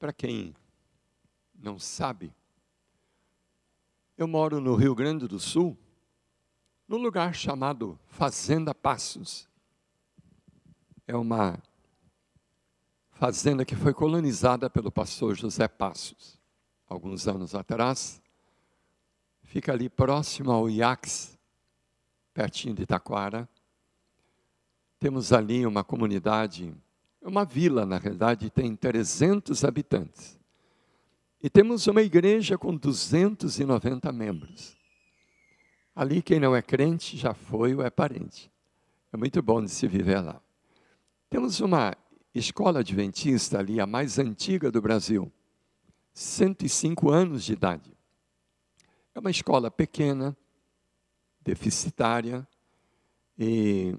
Para quem não sabe, eu moro no Rio Grande do Sul, num lugar chamado Fazenda Passos. É uma fazenda que foi colonizada pelo pastor José Passos, alguns anos atrás. Fica ali próximo ao Iax, pertinho de Taquara. Temos ali uma comunidade é uma vila, na realidade, tem 300 habitantes. E temos uma igreja com 290 membros. Ali, quem não é crente já foi ou é parente. É muito bom de se viver lá. Temos uma escola adventista ali, a mais antiga do Brasil, 105 anos de idade. É uma escola pequena, deficitária, e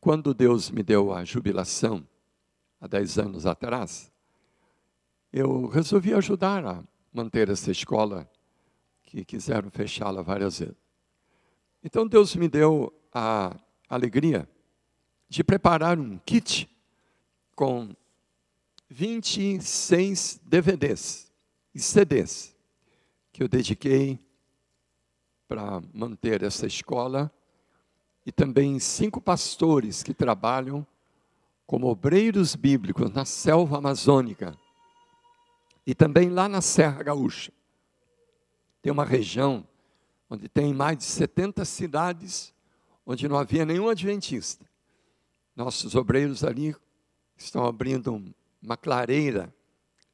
quando Deus me deu a jubilação, há dez anos atrás, eu resolvi ajudar a manter essa escola que quiseram fechá-la várias vezes. Então Deus me deu a alegria de preparar um kit com 26 DVDs e CDs que eu dediquei para manter essa escola e também cinco pastores que trabalham como obreiros bíblicos na selva amazônica e também lá na Serra Gaúcha. Tem uma região onde tem mais de 70 cidades onde não havia nenhum adventista. Nossos obreiros ali estão abrindo uma clareira,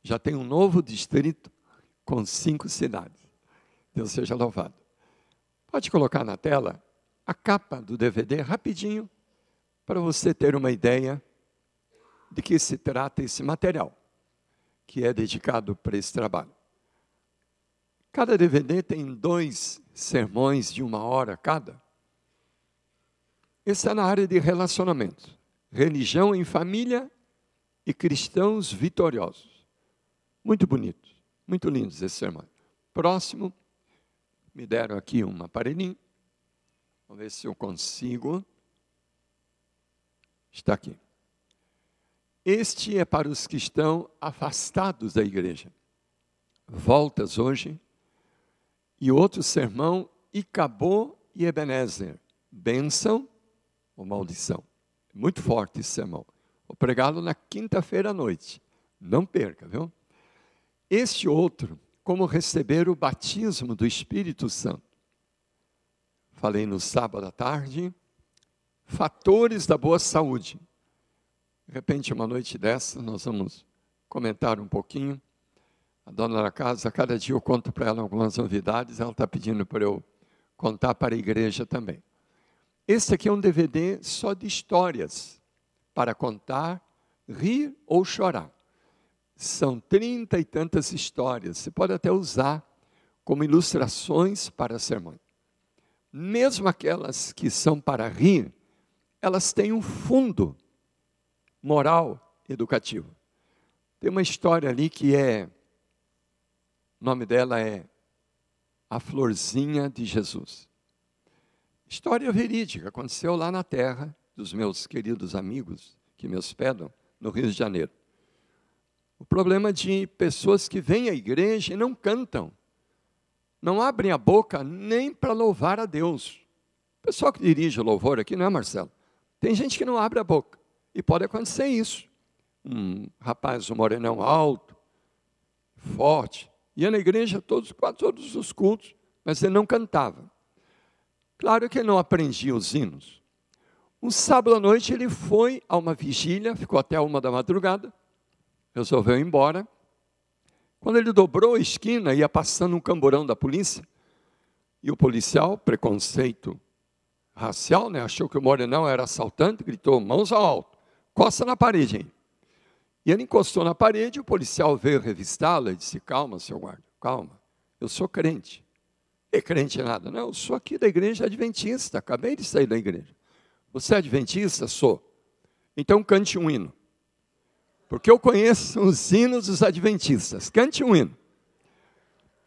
já tem um novo distrito com cinco cidades. Deus seja louvado. Pode colocar na tela a capa do DVD rapidinho, para você ter uma ideia de que se trata esse material que é dedicado para esse trabalho. Cada DVD tem dois sermões de uma hora cada. Está é na área de relacionamento, religião em família e cristãos vitoriosos. Muito bonito, muito lindos esse sermão. Próximo, me deram aqui um aparelhinho. Vamos ver se eu consigo. Está aqui. Este é para os que estão afastados da igreja. Voltas hoje, e outro sermão, Icabô e Ebenezer. Bênção ou maldição? Muito forte esse sermão. Vou pregá-lo na quinta-feira à noite. Não perca, viu? Este outro, como receber o batismo do Espírito Santo. Falei no sábado à tarde. Fatores da boa saúde de repente, uma noite dessa, nós vamos comentar um pouquinho. A dona da casa, cada dia eu conto para ela algumas novidades, ela está pedindo para eu contar para a igreja também. Este aqui é um DVD só de histórias para contar, rir ou chorar. São trinta e tantas histórias. Você pode até usar como ilustrações para a sermão. Mesmo aquelas que são para rir, elas têm um fundo moral educativo Tem uma história ali que é. O nome dela é A Florzinha de Jesus. História verídica, aconteceu lá na terra dos meus queridos amigos que me hospedam no Rio de Janeiro. O problema de pessoas que vêm à igreja e não cantam, não abrem a boca nem para louvar a Deus. O pessoal que dirige o louvor aqui, não é, Marcelo? Tem gente que não abre a boca. E pode acontecer isso. Um rapaz, é um morenão alto, forte, ia na igreja todos, quase todos os cultos, mas ele não cantava. Claro que ele não aprendia os hinos. Um sábado à noite ele foi a uma vigília, ficou até uma da madrugada, resolveu ir embora. Quando ele dobrou a esquina, ia passando um camburão da polícia, e o policial, preconceito racial, né, achou que o morenão era assaltante, gritou: mãos ao alto encosta na parede, hein? E ela encostou na parede, o policial veio revistá-la e disse: Calma, seu guarda, calma, eu sou crente. É crente nada, não, eu sou aqui da igreja adventista, acabei de sair da igreja. Você é adventista? Sou. Então cante um hino. Porque eu conheço os hinos dos adventistas. Cante um hino.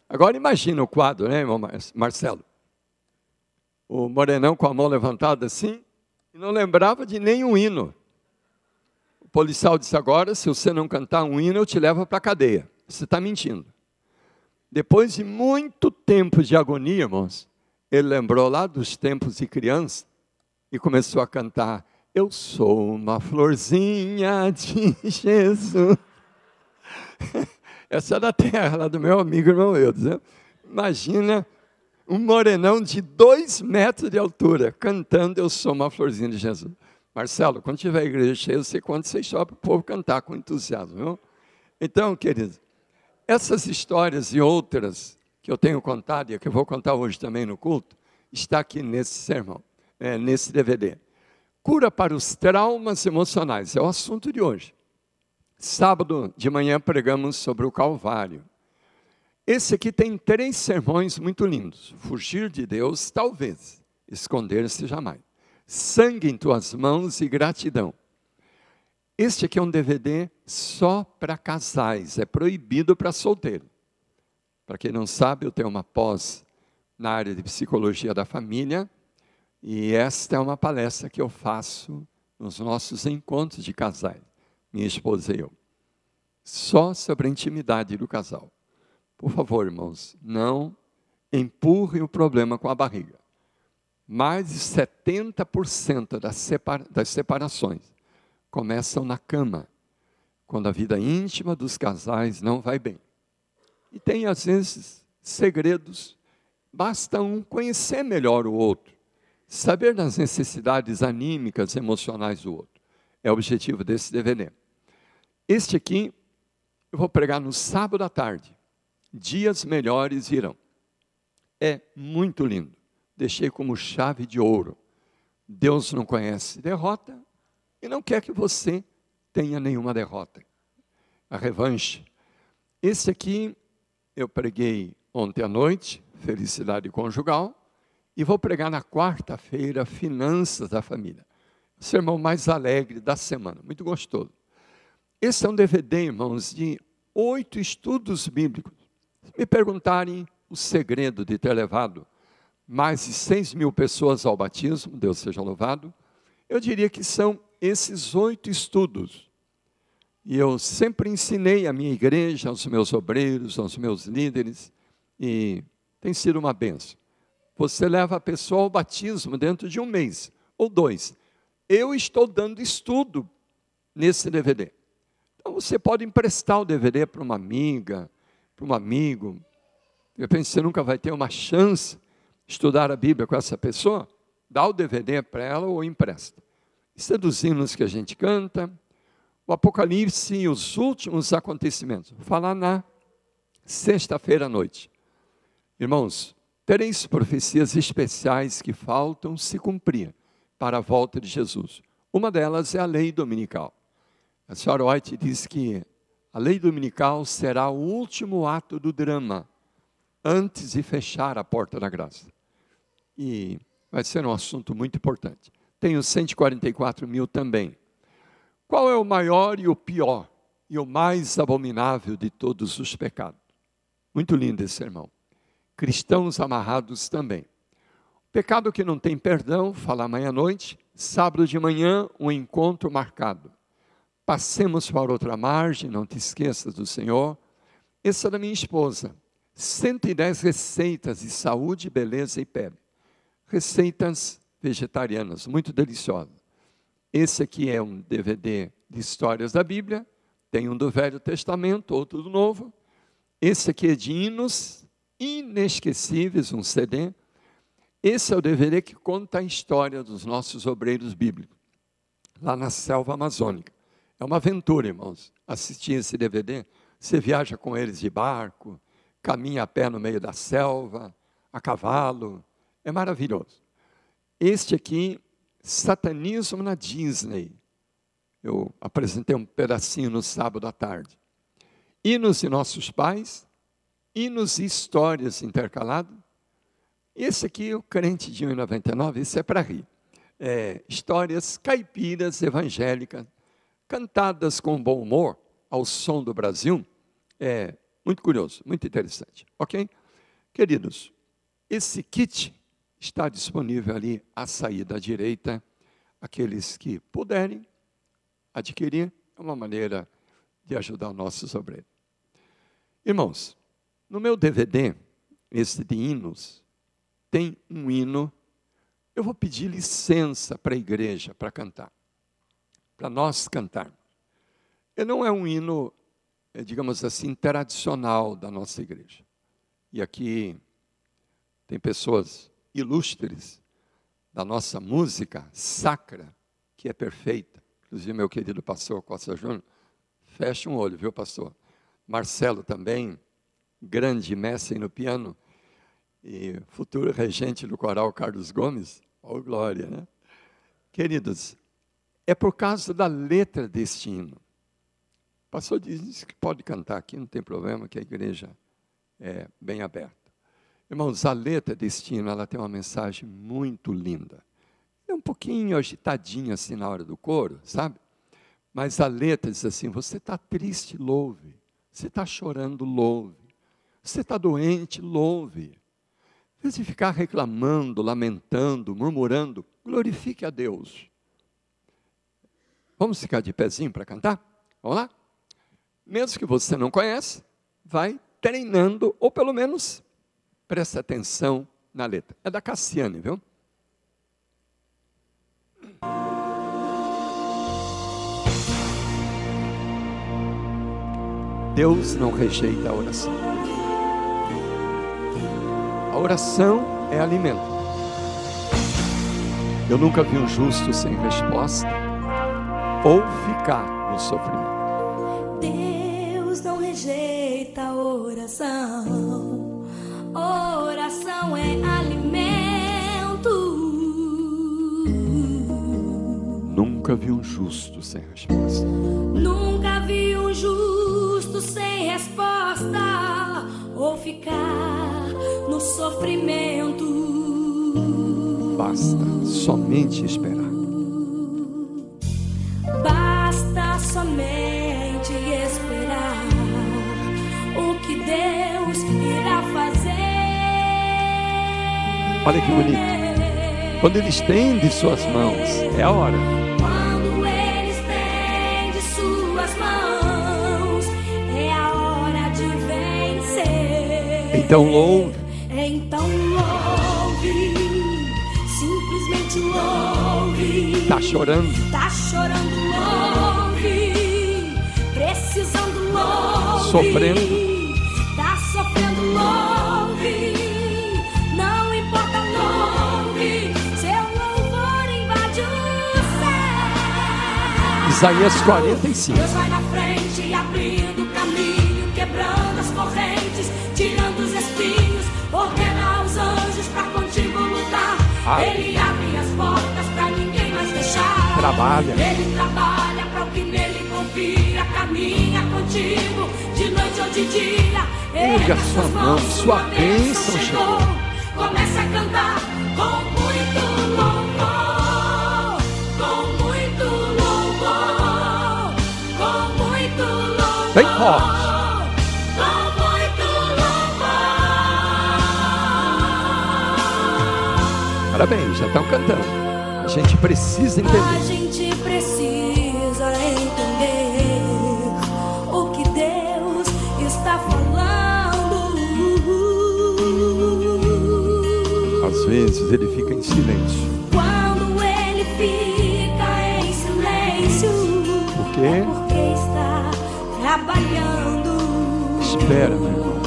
Agora imagina o quadro, né, irmão Marcelo? O Morenão com a mão levantada assim, e não lembrava de nenhum hino policial disse agora, se você não cantar um hino, eu te levo para a cadeia. Você está mentindo. Depois de muito tempo de agonia, irmãos, ele lembrou lá dos tempos de criança e começou a cantar: Eu sou uma florzinha de Jesus. Essa é da terra, lá do meu amigo irmão Eudes. Né? Imagina um morenão de dois metros de altura cantando Eu sou uma florzinha de Jesus. Marcelo, quando tiver a igreja cheia, eu sei quando você sobem para o povo cantar com entusiasmo. Viu? Então, queridos, essas histórias e outras que eu tenho contado e que eu vou contar hoje também no culto, está aqui nesse sermão, é, nesse DVD. Cura para os traumas emocionais é o assunto de hoje. Sábado de manhã pregamos sobre o Calvário. Esse aqui tem três sermões muito lindos: fugir de Deus, talvez, esconder-se jamais sangue em tuas mãos e gratidão. Este aqui é um DVD só para casais, é proibido para solteiro. Para quem não sabe, eu tenho uma pós na área de psicologia da família e esta é uma palestra que eu faço nos nossos encontros de casais, minha esposa e eu. Só sobre a intimidade do casal. Por favor, irmãos, não empurrem o problema com a barriga mais de 70% das, separa das separações começam na cama, quando a vida íntima dos casais não vai bem. E tem, às vezes, segredos, basta um conhecer melhor o outro, saber das necessidades anímicas, emocionais do outro. É o objetivo desse DVD. Este aqui, eu vou pregar no sábado à tarde. Dias melhores virão. É muito lindo deixei como chave de ouro. Deus não conhece derrota e não quer que você tenha nenhuma derrota. A revanche. Esse aqui eu preguei ontem à noite, Felicidade Conjugal, e vou pregar na quarta-feira, Finanças da Família. O sermão mais alegre da semana, muito gostoso. Esse é um DVD, irmãos, de oito estudos bíblicos. Se me perguntarem o segredo de ter levado mais de 6 mil pessoas ao batismo, Deus seja louvado, eu diria que são esses oito estudos. E eu sempre ensinei à minha igreja, aos meus obreiros, aos meus líderes, e tem sido uma benção. Você leva a pessoa ao batismo dentro de um mês ou dois. Eu estou dando estudo nesse DVD. Então você pode emprestar o DVD para uma amiga, para um amigo. Eu penso que você nunca vai ter uma chance estudar a Bíblia com essa pessoa, dá o DVD para ela ou empresta. seduzindo é hinos que a gente canta, o Apocalipse e os últimos acontecimentos. Vou falar na sexta-feira à noite. Irmãos, três profecias especiais que faltam se cumprir para a volta de Jesus. Uma delas é a lei dominical. A senhora White diz que a lei dominical será o último ato do drama, antes de fechar a porta da graça e vai ser um assunto muito importante. Tenho 144 mil também. Qual é o maior e o pior e o mais abominável de todos os pecados? Muito lindo esse sermão. Cristãos amarrados também. Pecado que não tem perdão, falar amanhã à noite. Sábado de manhã, um encontro marcado. Passemos para outra margem, não te esqueças do Senhor. Essa é da minha esposa. 110 receitas de saúde, beleza e pele. Receitas vegetarianas, muito deliciosas. Esse aqui é um DVD de histórias da Bíblia, tem um do Velho Testamento, outro do Novo. Esse aqui é de hinos inesquecíveis, um CD. Esse é o DVD que conta a história dos nossos obreiros bíblicos, lá na selva amazônica. É uma aventura, irmãos, assistir esse DVD. Você viaja com eles de barco, caminha a pé no meio da selva, a cavalo, é maravilhoso. Este aqui, Satanismo na Disney. Eu apresentei um pedacinho no sábado à tarde. Hinos de nossos pais, hinos e histórias intercalado. Esse aqui, o crente de 1,99, isso é para rir. É, histórias caipiras evangélicas, cantadas com bom humor, ao som do Brasil. É muito curioso, muito interessante, ok? Queridos, esse kit está disponível ali a saída à direita. Aqueles que puderem adquirir, é uma maneira de ajudar nosso obreiros. Irmãos, no meu DVD, esse de hinos, tem um hino. Eu vou pedir licença para a igreja para cantar, para nós cantar. Ele não é um hino, é, digamos assim, tradicional da nossa igreja. E aqui tem pessoas ilustres da nossa música sacra, que é perfeita. Inclusive, meu querido pastor Costa Júnior, fecha um olho, viu, pastor? Marcelo também, grande mestre no piano, e futuro regente do coral Carlos Gomes, ó oh, glória, né? Queridos, é por causa da letra deste hino. O pastor diz que pode cantar aqui, não tem problema, que a igreja é bem aberta. Irmãos, a letra Destino, ela tem uma mensagem muito linda. É um pouquinho agitadinha assim na hora do coro, sabe? Mas a letra diz assim: você está triste, louve. Você está chorando, louve. Você está doente, louve. Em vez de ficar reclamando, lamentando, murmurando, glorifique a Deus. Vamos ficar de pezinho para cantar? Vamos lá? Mesmo que você não conhece, vai treinando, ou pelo menos Presta atenção na letra. É da Cassiane, viu? Deus não rejeita a oração. A oração é alimento. Eu nunca vi um justo sem resposta ou ficar no sofrimento. Deus não rejeita a oração. Oração é alimento. Nunca vi um justo sem resposta. Nunca vi um justo sem resposta ou ficar no sofrimento. Basta somente esperar. Basta somente Olha que bonito. Quando ele estende suas mãos, é a hora. Quando ele estende suas mãos, é a hora de vencer. Então louve. Então louve. Simplesmente louve. Tá chorando. Tá chorando, louve. Precisando louve. Sofrendo. Tá sofrendo, louve. Isaías 45. Deus vai na frente, abrindo o caminho, quebrando as correntes, tirando os espinhos, ordena os anjos para contigo lutar. Ah. Ele abre as portas para ninguém mais deixar. Trabalha. Ele trabalha para o que nele confia, caminha contigo, de noite ou de dia. Erga sua mão, sua bênção chegou. chegou. Começa a cantar com forte. Parabéns, já estão cantando. A gente precisa entender. A gente precisa entender o que Deus está falando. Às vezes ele fica em silêncio. Quando ele fica em silêncio, por quê? É porque está trabalhando. Espera, meu irmão.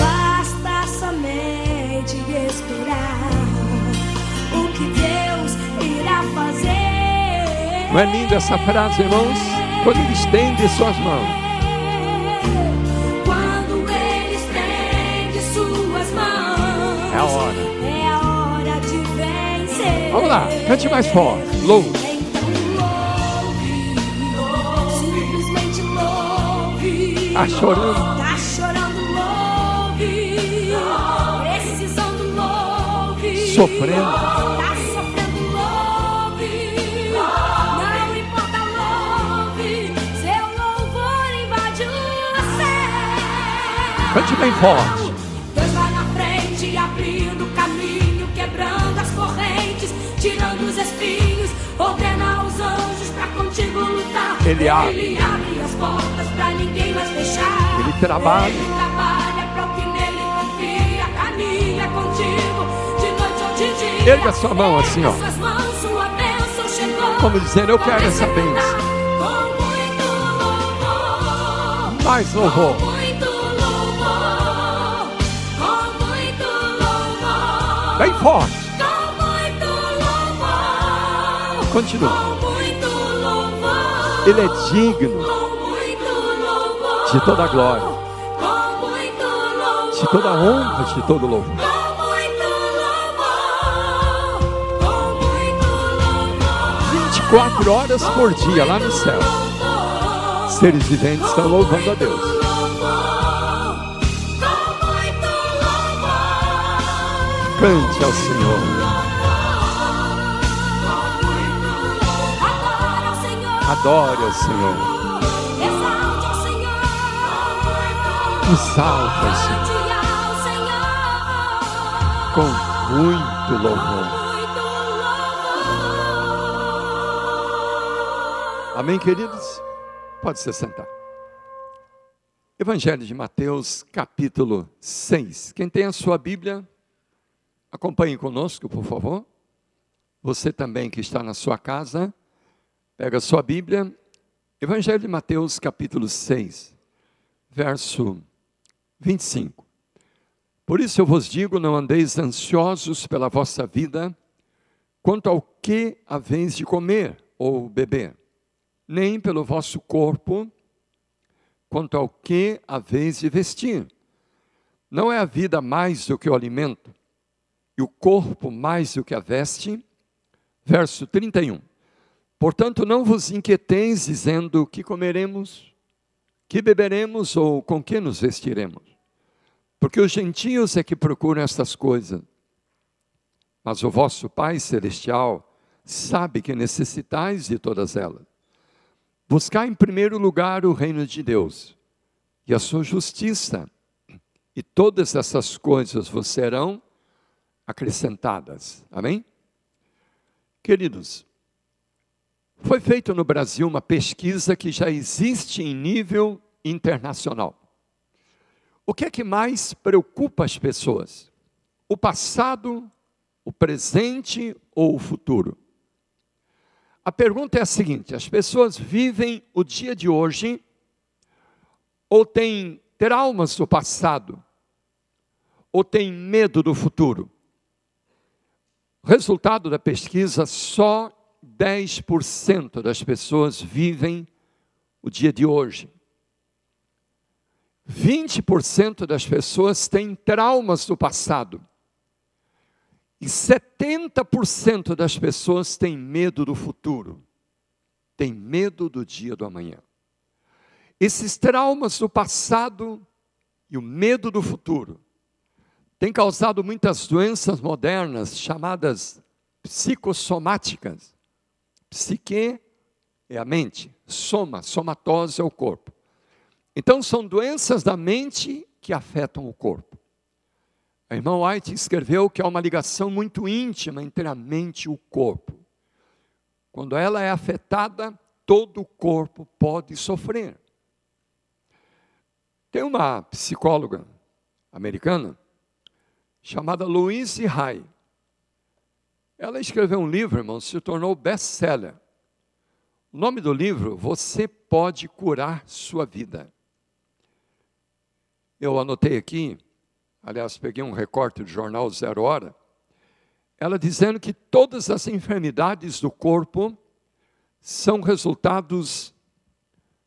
Basta somente esperar o que Deus irá fazer. Não é linda essa frase, irmãos? Quando ele estende suas mãos. É a hora. É a hora de vencer. Vamos lá, cante mais forte. Louco. Tá chorando. Tá chorando louve. Precisando louve. Sofrendo. Tá sofrendo louve. Não importa louve. Seu louvor invade o céu. Cante bem forte. Deus lá na frente, abrindo caminho, quebrando as correntes, tirando os espinhos, ordena os anjos para contigo lutar. Ele abre. Ele abre trabalho. Ele trabalha para o que nele confia, caminha contigo de noite ou de dia. Erga sua mão assim, ó. Suas mãos, sua bênção chegou. Como dizendo, eu quero essa bênção. Mais louvor. Com muito louvor. Com muito louvor. Bem forte. Continua. Ele é digno de toda a glória toda honra, de todo louvor. Quatro horas por dia lá no céu, seres viventes estão louvando a Deus. Cante ao Senhor. adore ao Senhor. Exalte ao Senhor. Exalte ao Senhor com muito louvor. Amém, queridos? Pode se sentar. Evangelho de Mateus, capítulo 6. Quem tem a sua Bíblia, acompanhe conosco, por favor. Você também que está na sua casa, pega a sua Bíblia. Evangelho de Mateus, capítulo 6, verso 25. Por isso eu vos digo: não andeis ansiosos pela vossa vida, quanto ao que haveis de comer ou beber, nem pelo vosso corpo, quanto ao que haveis de vestir. Não é a vida mais do que o alimento, e o corpo mais do que a veste? Verso 31. Portanto, não vos inquieteis dizendo: que comeremos, que beberemos ou com que nos vestiremos porque os gentios é que procuram estas coisas. Mas o vosso Pai Celestial sabe que necessitais de todas elas. Buscar em primeiro lugar o reino de Deus e a sua justiça, e todas essas coisas vos serão acrescentadas. Amém? Queridos, foi feita no Brasil uma pesquisa que já existe em nível internacional. O que é que mais preocupa as pessoas? O passado, o presente ou o futuro? A pergunta é a seguinte: as pessoas vivem o dia de hoje ou têm traumas do passado? Ou têm medo do futuro? Resultado da pesquisa: só 10% das pessoas vivem o dia de hoje. 20% das pessoas têm traumas do passado. E 70% das pessoas têm medo do futuro. Tem medo do dia do amanhã. Esses traumas do passado e o medo do futuro têm causado muitas doenças modernas chamadas psicossomáticas. Psique é a mente, soma, somatose é o corpo. Então, são doenças da mente que afetam o corpo. A irmã White escreveu que há uma ligação muito íntima entre a mente e o corpo. Quando ela é afetada, todo o corpo pode sofrer. Tem uma psicóloga americana chamada Louise Hay. Ela escreveu um livro, irmão, se tornou best-seller. O nome do livro, Você Pode Curar Sua Vida eu anotei aqui, aliás, peguei um recorte do jornal Zero Hora, ela dizendo que todas as enfermidades do corpo são resultados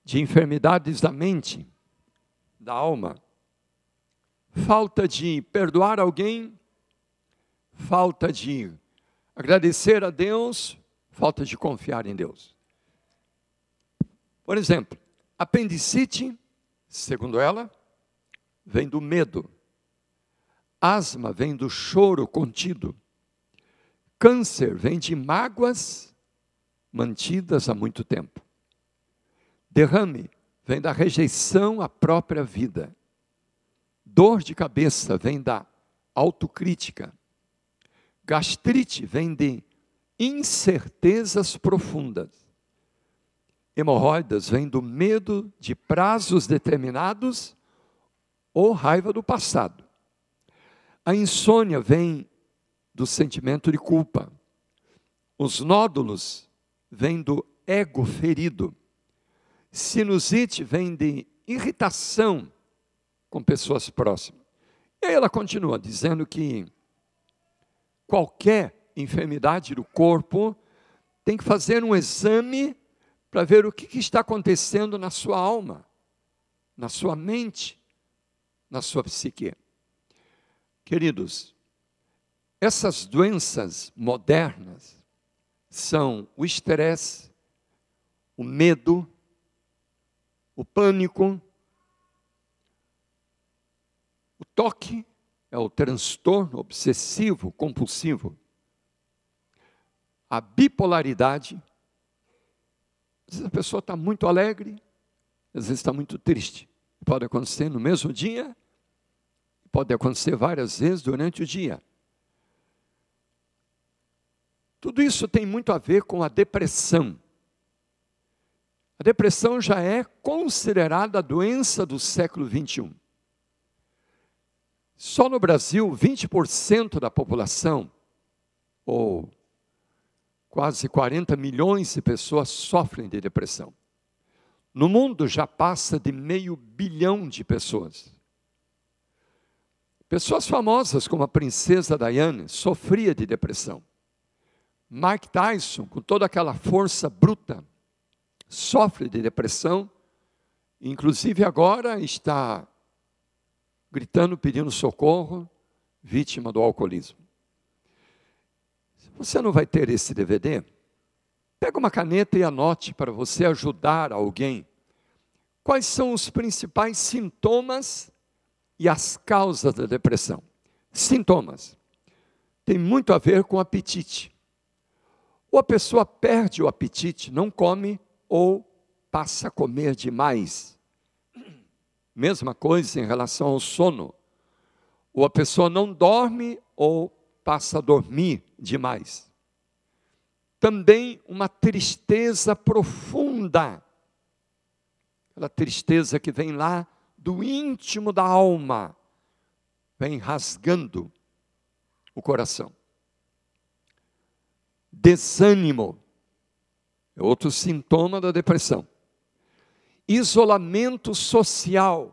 de enfermidades da mente, da alma. Falta de perdoar alguém, falta de agradecer a Deus, falta de confiar em Deus. Por exemplo, apendicite, segundo ela, vem do medo. Asma vem do choro contido. Câncer vem de mágoas mantidas há muito tempo. Derrame vem da rejeição à própria vida. Dor de cabeça vem da autocrítica. Gastrite vem de incertezas profundas. Hemorroidas vem do medo de prazos determinados ou raiva do passado. A insônia vem do sentimento de culpa. Os nódulos vêm do ego ferido. Sinusite vem de irritação com pessoas próximas. E aí ela continua dizendo que qualquer enfermidade do corpo tem que fazer um exame para ver o que, que está acontecendo na sua alma, na sua mente, na sua psique. Queridos, essas doenças modernas são o estresse, o medo, o pânico, o toque, é o transtorno obsessivo compulsivo, a bipolaridade. Às vezes a pessoa está muito alegre, às vezes está muito triste. Pode acontecer no mesmo dia, pode acontecer várias vezes durante o dia. Tudo isso tem muito a ver com a depressão. A depressão já é considerada a doença do século 21. Só no Brasil, 20% da população, ou quase 40 milhões de pessoas, sofrem de depressão. No mundo já passa de meio bilhão de pessoas. Pessoas famosas como a princesa Diane sofria de depressão. Mike Tyson, com toda aquela força bruta, sofre de depressão, inclusive agora está gritando, pedindo socorro, vítima do alcoolismo. Você não vai ter esse DVD? Pega uma caneta e anote para você ajudar alguém. Quais são os principais sintomas e as causas da depressão? Sintomas. Tem muito a ver com apetite. Ou a pessoa perde o apetite, não come, ou passa a comer demais. Mesma coisa em relação ao sono. Ou a pessoa não dorme, ou passa a dormir demais também uma tristeza profunda, aquela tristeza que vem lá do íntimo da alma, vem rasgando o coração. Desânimo é outro sintoma da depressão. Isolamento social.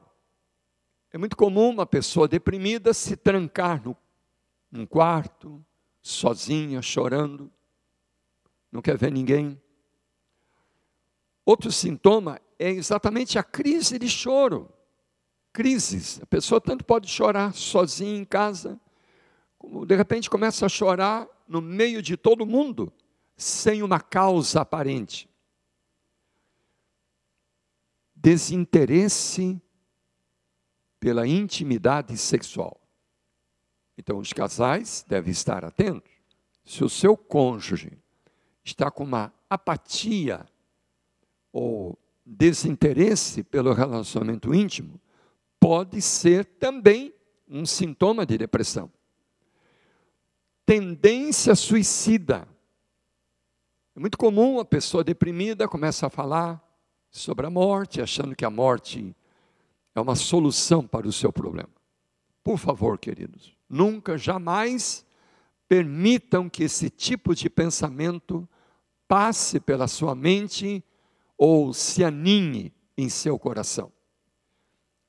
É muito comum uma pessoa deprimida se trancar no, num quarto, sozinha, chorando não quer ver ninguém. Outro sintoma é exatamente a crise de choro. Crises. A pessoa tanto pode chorar sozinha em casa, como de repente começa a chorar no meio de todo mundo, sem uma causa aparente. Desinteresse pela intimidade sexual. Então, os casais devem estar atentos. Se o seu cônjuge está com uma apatia ou desinteresse pelo relacionamento íntimo, pode ser também um sintoma de depressão. Tendência suicida. É muito comum a pessoa deprimida começa a falar sobre a morte, achando que a morte é uma solução para o seu problema. Por favor, queridos, nunca, jamais permitam que esse tipo de pensamento passe pela sua mente ou se aninhe em seu coração.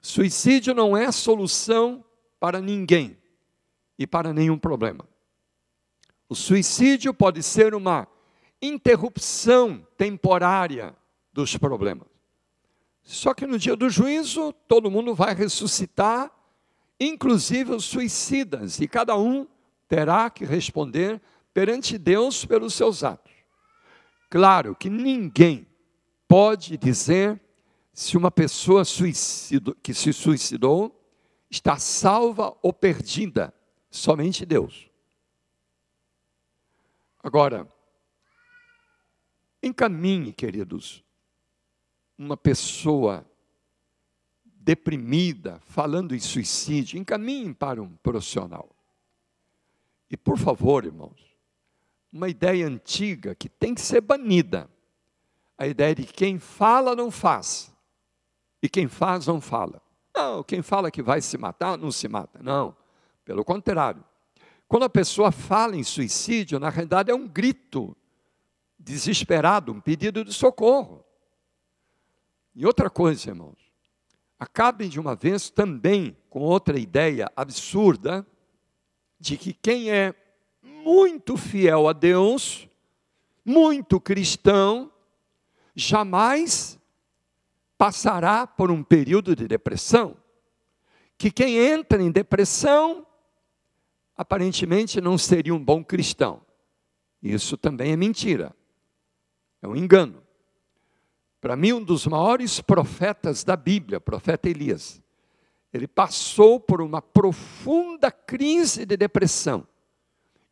Suicídio não é solução para ninguém e para nenhum problema. O suicídio pode ser uma interrupção temporária dos problemas. Só que no dia do juízo, todo mundo vai ressuscitar, inclusive os suicidas, e cada um terá que responder perante Deus pelos seus atos. Claro que ninguém pode dizer se uma pessoa suicido, que se suicidou está salva ou perdida, somente Deus. Agora, encaminhe, queridos, uma pessoa deprimida, falando em suicídio, encaminhe para um profissional. E por favor, irmãos, uma ideia antiga que tem que ser banida. A ideia de quem fala não faz. E quem faz não fala. Não, quem fala que vai se matar não se mata. Não. Pelo contrário. Quando a pessoa fala em suicídio, na realidade é um grito desesperado, um pedido de socorro. E outra coisa, irmãos, acabem de uma vez também com outra ideia absurda de que quem é muito fiel a Deus, muito cristão, jamais passará por um período de depressão. Que quem entra em depressão, aparentemente não seria um bom cristão. Isso também é mentira, é um engano. Para mim, um dos maiores profetas da Bíblia, o profeta Elias, ele passou por uma profunda crise de depressão,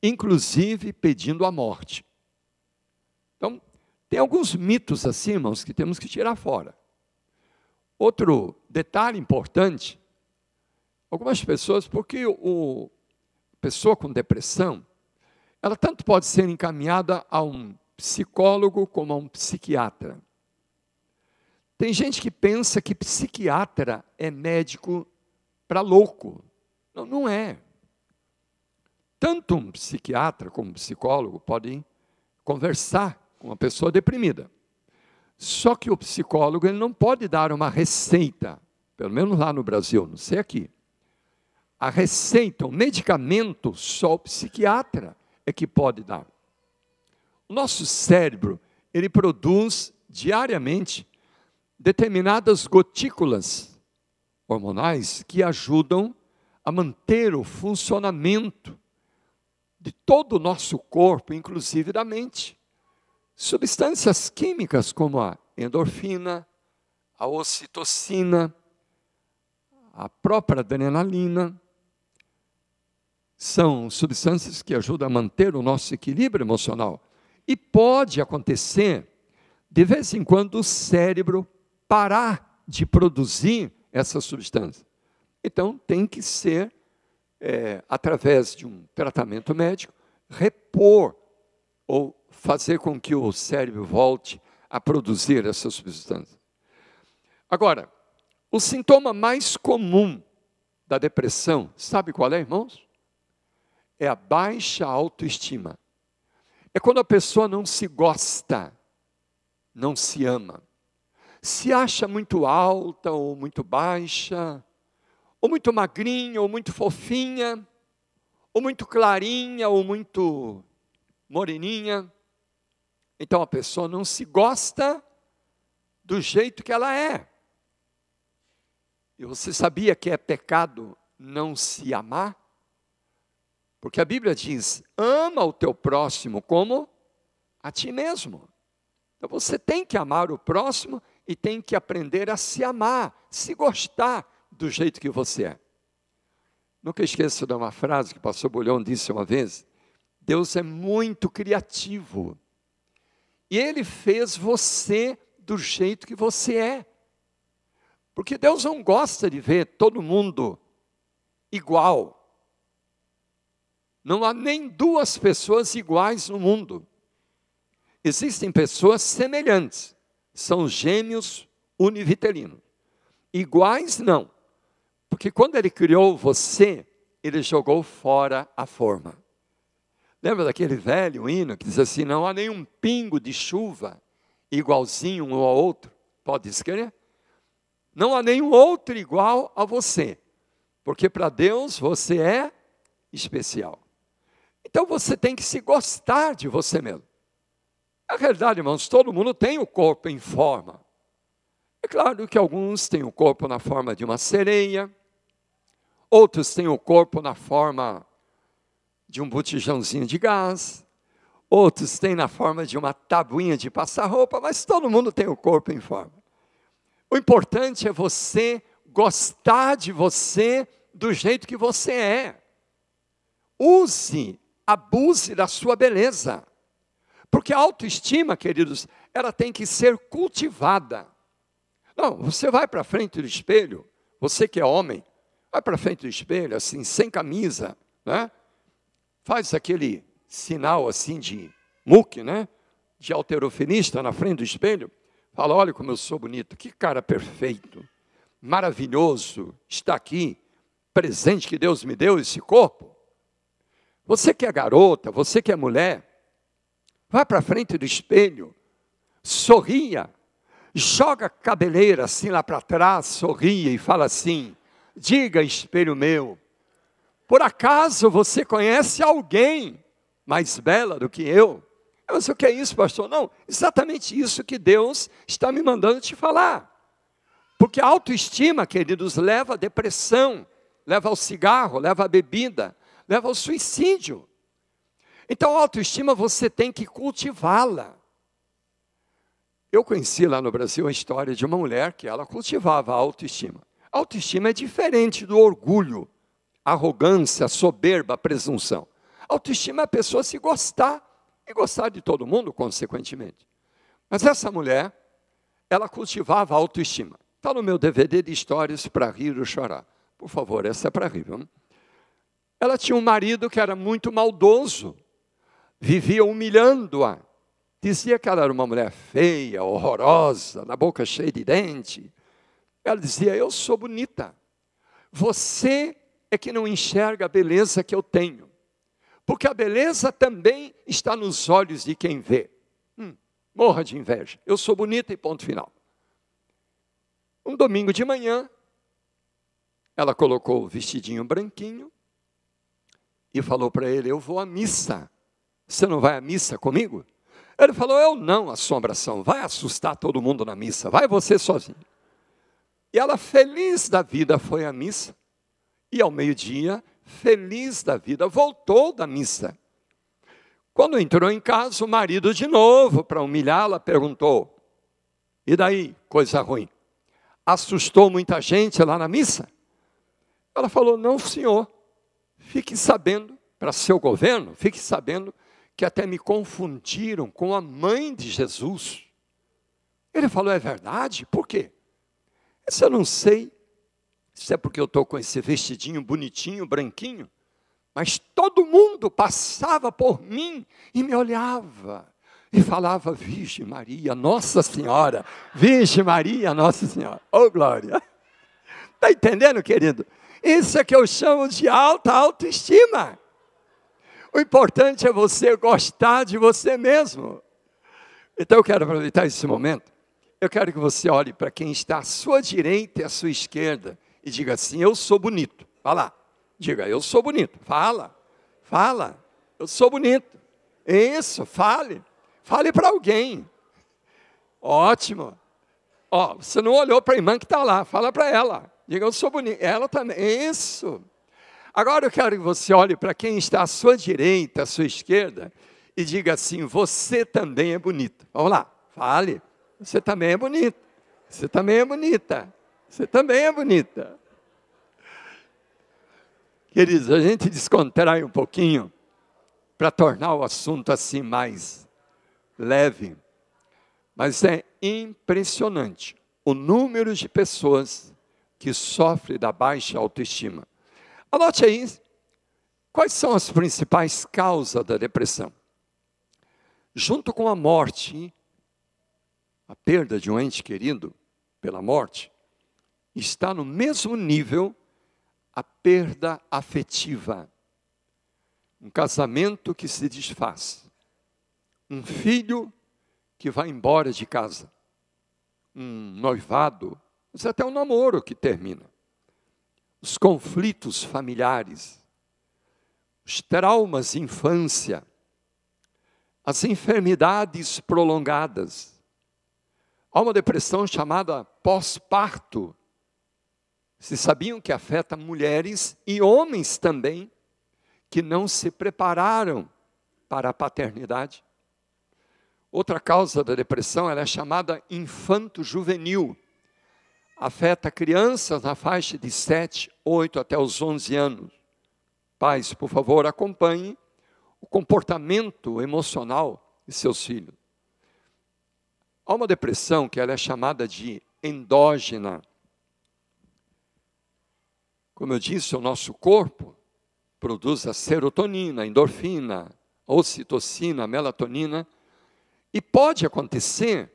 inclusive pedindo a morte. Então, tem alguns mitos assim, irmãos, que temos que tirar fora. Outro detalhe importante: algumas pessoas, porque o pessoa com depressão, ela tanto pode ser encaminhada a um psicólogo como a um psiquiatra. Tem gente que pensa que psiquiatra é médico para louco. Não, não é. Tanto um psiquiatra como um psicólogo podem conversar com uma pessoa deprimida. Só que o psicólogo ele não pode dar uma receita, pelo menos lá no Brasil, não sei aqui. A receita, o medicamento, só o psiquiatra é que pode dar. O nosso cérebro, ele produz diariamente determinadas gotículas hormonais que ajudam a manter o funcionamento de todo o nosso corpo, inclusive da mente. Substâncias químicas como a endorfina, a ocitocina, a própria adrenalina, são substâncias que ajudam a manter o nosso equilíbrio emocional. E pode acontecer, de vez em quando, o cérebro parar de produzir essa substância. Então, tem que ser, é, através de um tratamento médico, repor ou fazer com que o cérebro volte a produzir essa substância. Agora, o sintoma mais comum da depressão, sabe qual é, irmãos? É a baixa autoestima. É quando a pessoa não se gosta, não se ama se acha muito alta ou muito baixa, ou muito magrinha ou muito fofinha, ou muito clarinha ou muito moreninha. Então a pessoa não se gosta do jeito que ela é. E você sabia que é pecado não se amar? Porque a Bíblia diz: ama o teu próximo como a ti mesmo. Então você tem que amar o próximo e tem que aprender a se amar, se gostar do jeito que você é. Nunca esqueço de uma frase que o pastor Bolhão disse uma vez: Deus é muito criativo. E Ele fez você do jeito que você é. Porque Deus não gosta de ver todo mundo igual. Não há nem duas pessoas iguais no mundo. Existem pessoas semelhantes, são gêmeos univitelinos. Iguais, não. Porque quando ele criou você, ele jogou fora a forma. Lembra daquele velho hino que diz assim: não há nenhum pingo de chuva igualzinho um ao outro? Pode escrever? Não há nenhum outro igual a você, porque para Deus você é especial. Então você tem que se gostar de você mesmo. É verdade, irmãos, todo mundo tem o corpo em forma. É claro que alguns têm o corpo na forma de uma sereia, outros têm o corpo na forma de um botijãozinho de gás, outros têm na forma de uma tabuinha de passar roupa, mas todo mundo tem o corpo em forma. O importante é você gostar de você do jeito que você é. Use, abuse da sua beleza. Porque a autoestima, queridos, ela tem que ser cultivada. Não, você vai para frente do espelho, você que é homem, vai para frente do espelho, assim, sem camisa, né? Faz aquele sinal assim de muque, né? De alterofilista na frente do espelho. Fala, olha como eu sou bonito, que cara perfeito, maravilhoso, está aqui, presente que Deus me deu, esse corpo. Você que é garota, você que é mulher, Vá para frente do espelho, sorria, joga a cabeleira assim lá para trás, sorria e fala assim: Diga, espelho meu, por acaso você conhece alguém mais bela do que eu? Mas o que é isso, pastor? Não, exatamente isso que Deus está me mandando te falar. Porque a autoestima, queridos, leva à depressão, leva ao cigarro, leva à bebida, leva ao suicídio. Então, a autoestima você tem que cultivá-la. Eu conheci lá no Brasil a história de uma mulher que ela cultivava a autoestima. A autoestima é diferente do orgulho, arrogância, soberba, presunção. A autoestima é a pessoa se gostar e gostar de todo mundo, consequentemente. Mas essa mulher, ela cultivava a autoestima. Está no meu DVD de histórias para rir ou chorar. Por favor, essa é para rir. Vamos? Ela tinha um marido que era muito maldoso, vivia humilhando-a. Dizia que ela era uma mulher feia, horrorosa, na boca cheia de dente. Ela dizia: Eu sou bonita. Você é que não enxerga a beleza que eu tenho. Porque a beleza também está nos olhos de quem vê. Hum, morra de inveja. Eu sou bonita e ponto final. Um domingo de manhã, ela colocou o vestidinho branquinho e falou para ele: Eu vou à missa. Você não vai à missa comigo? Ele falou: Eu não, assombração, vai assustar todo mundo na missa, vai você sozinho. E ela, feliz da vida, foi à missa. E ao meio-dia, feliz da vida, voltou da missa. Quando entrou em casa, o marido, de novo, para humilhá-la, perguntou: E daí, coisa ruim? Assustou muita gente lá na missa? Ela falou: Não, senhor. Fique sabendo, para seu governo, fique sabendo que até me confundiram com a mãe de Jesus. Ele falou: É verdade? Por quê? Isso eu não sei. Isso é porque eu estou com esse vestidinho bonitinho, branquinho. Mas todo mundo passava por mim e me olhava e falava: Virgem Maria, Nossa Senhora, Virgem Maria, Nossa Senhora. Ô oh, glória! Está entendendo, querido? Isso é que eu chamo de alta autoestima. O importante é você gostar de você mesmo. Então eu quero aproveitar esse momento. Eu quero que você olhe para quem está à sua direita e à sua esquerda e diga assim: Eu sou bonito. Vá lá. Diga: Eu sou bonito. Fala. Fala. Eu sou bonito. Isso, fale. Fale para alguém. Ótimo. Ó, você não olhou para a irmã que está lá. Fala para ela. Diga: Eu sou bonito. Ela também. Isso. Agora eu quero que você olhe para quem está à sua direita, à sua esquerda, e diga assim: Você também é bonito. Vamos lá, fale. Você também é bonito. Você também é bonita. Você também é bonita. Queridos, a gente descontrai um pouquinho para tornar o assunto assim mais leve. Mas é impressionante o número de pessoas que sofrem da baixa autoestima. Anote aí quais são as principais causas da depressão. Junto com a morte, a perda de um ente querido pela morte, está no mesmo nível a perda afetiva. Um casamento que se desfaz, um filho que vai embora de casa, um noivado, mas até um namoro que termina os conflitos familiares, os traumas de infância, as enfermidades prolongadas. Há uma depressão chamada pós-parto. Se sabiam que afeta mulheres e homens também que não se prepararam para a paternidade. Outra causa da depressão, ela é chamada infanto-juvenil. Afeta crianças na faixa de 7, 8 até os 11 anos. Pais, por favor, acompanhem o comportamento emocional de seus filhos. Há uma depressão que ela é chamada de endógena. Como eu disse, o nosso corpo produz a serotonina, a endorfina, a ocitocina, a melatonina, e pode acontecer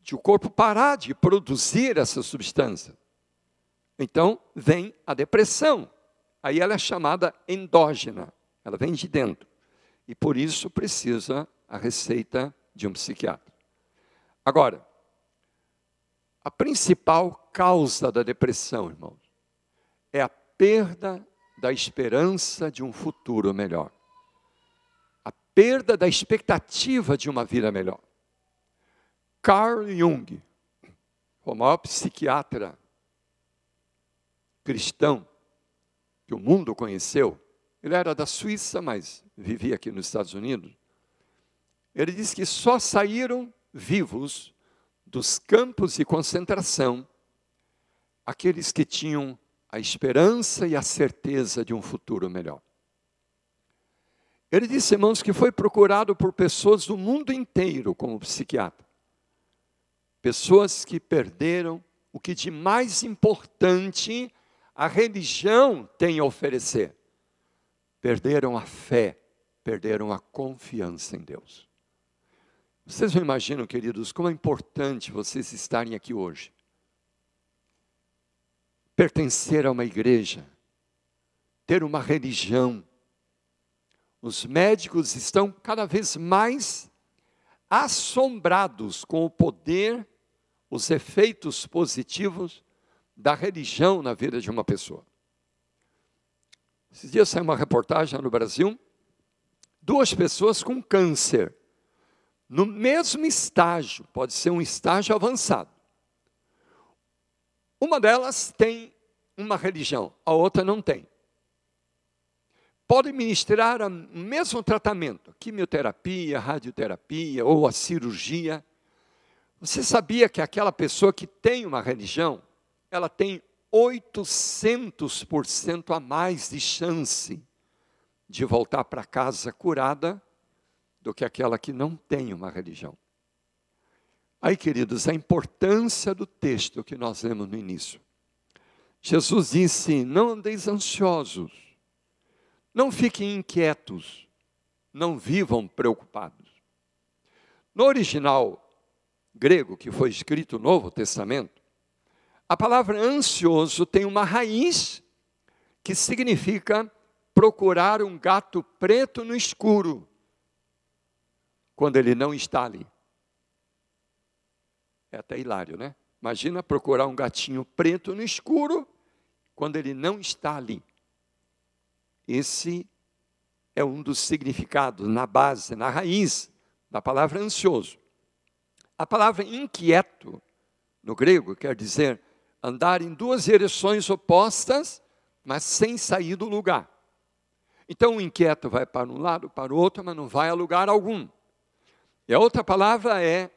de o corpo parar de produzir essa substância. Então vem a depressão. Aí ela é chamada endógena, ela vem de dentro. E por isso precisa a receita de um psiquiatra. Agora, a principal causa da depressão, irmãos, é a perda da esperança de um futuro melhor. A perda da expectativa de uma vida melhor. Carl Jung, o maior psiquiatra cristão que o mundo conheceu, ele era da Suíça, mas vivia aqui nos Estados Unidos. Ele diz que só saíram vivos dos campos de concentração aqueles que tinham a esperança e a certeza de um futuro melhor. Ele disse, irmãos, que foi procurado por pessoas do mundo inteiro como psiquiatra. Pessoas que perderam o que de mais importante a religião tem a oferecer. Perderam a fé, perderam a confiança em Deus. Vocês não imaginam, queridos, como é importante vocês estarem aqui hoje. Pertencer a uma igreja, ter uma religião. Os médicos estão cada vez mais assombrados com o poder, os efeitos positivos da religião na vida de uma pessoa. Esses dias saiu uma reportagem no Brasil, duas pessoas com câncer, no mesmo estágio, pode ser um estágio avançado. Uma delas tem uma religião, a outra não tem. Podem ministrar o mesmo tratamento, quimioterapia, radioterapia ou a cirurgia. Você sabia que aquela pessoa que tem uma religião, ela tem 800% a mais de chance de voltar para casa curada do que aquela que não tem uma religião. Aí, queridos, a importância do texto que nós lemos no início. Jesus disse: Não andeis ansiosos, não fiquem inquietos, não vivam preocupados. No original grego, que foi escrito o Novo Testamento, a palavra ansioso tem uma raiz que significa procurar um gato preto no escuro, quando ele não está ali. É até hilário, né? Imagina procurar um gatinho preto no escuro, quando ele não está ali. Esse é um dos significados na base, na raiz da palavra ansioso. A palavra inquieto, no grego, quer dizer andar em duas direções opostas, mas sem sair do lugar. Então o inquieto vai para um lado, para o outro, mas não vai a lugar algum. E a outra palavra é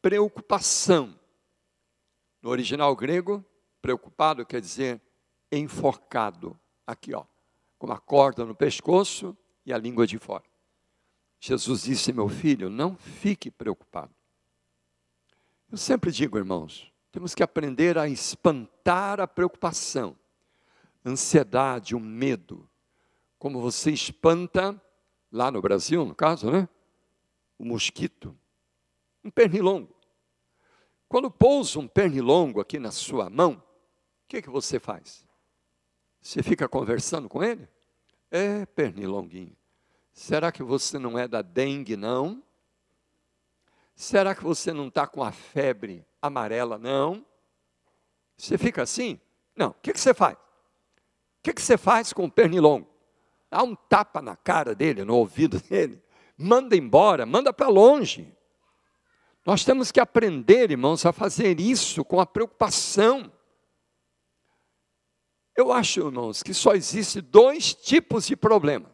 preocupação. No original grego, preocupado quer dizer enforcado, aqui ó, com uma corda no pescoço e a língua de fora. Jesus disse: "Meu filho, não fique preocupado". Eu sempre digo, irmãos, temos que aprender a espantar a preocupação, ansiedade, o medo. Como você espanta, lá no Brasil, no caso, né? O mosquito. Um pernilongo. Quando pousa um pernilongo aqui na sua mão, o que, que você faz? Você fica conversando com ele? É, pernilonguinho. Será que você não é da dengue, não? Será que você não está com a febre amarela, não. Você fica assim? Não. O que, que você faz? O que, que você faz com o pernilongo? Dá um tapa na cara dele, no ouvido dele. Manda embora, manda para longe. Nós temos que aprender, irmãos, a fazer isso com a preocupação. Eu acho, irmãos, que só existe dois tipos de problema.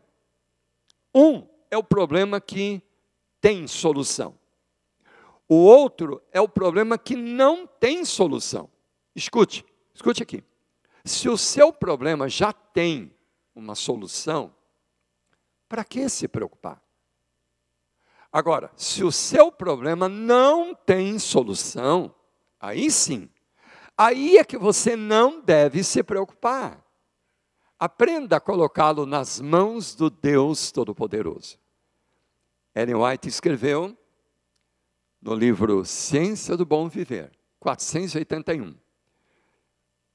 Um é o problema que tem solução. O outro é o problema que não tem solução. Escute, escute aqui. Se o seu problema já tem uma solução, para que se preocupar? Agora, se o seu problema não tem solução, aí sim, aí é que você não deve se preocupar. Aprenda a colocá-lo nas mãos do Deus Todo-Poderoso. Ellen White escreveu no livro Ciência do Bom Viver, 481.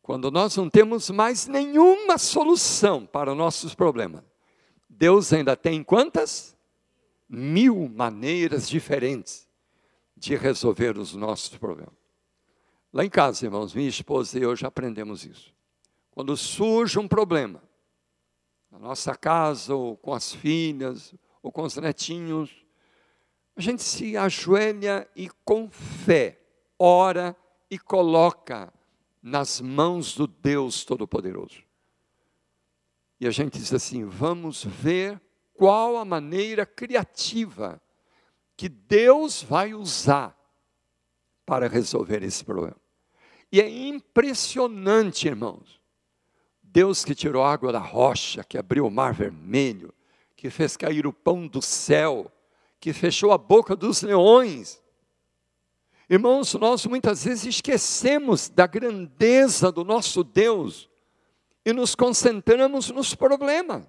Quando nós não temos mais nenhuma solução para nossos problemas, Deus ainda tem quantas? Mil maneiras diferentes de resolver os nossos problemas. Lá em casa, irmãos, minha esposa e eu já aprendemos isso. Quando surge um problema, na nossa casa, ou com as filhas, ou com os netinhos, a gente se ajoelha e com fé ora e coloca nas mãos do Deus Todo-Poderoso. E a gente diz assim: vamos ver qual a maneira criativa que Deus vai usar para resolver esse problema. E é impressionante, irmãos. Deus que tirou água da rocha, que abriu o mar vermelho, que fez cair o pão do céu, que fechou a boca dos leões. Irmãos, nós muitas vezes esquecemos da grandeza do nosso Deus e nos concentramos nos problemas.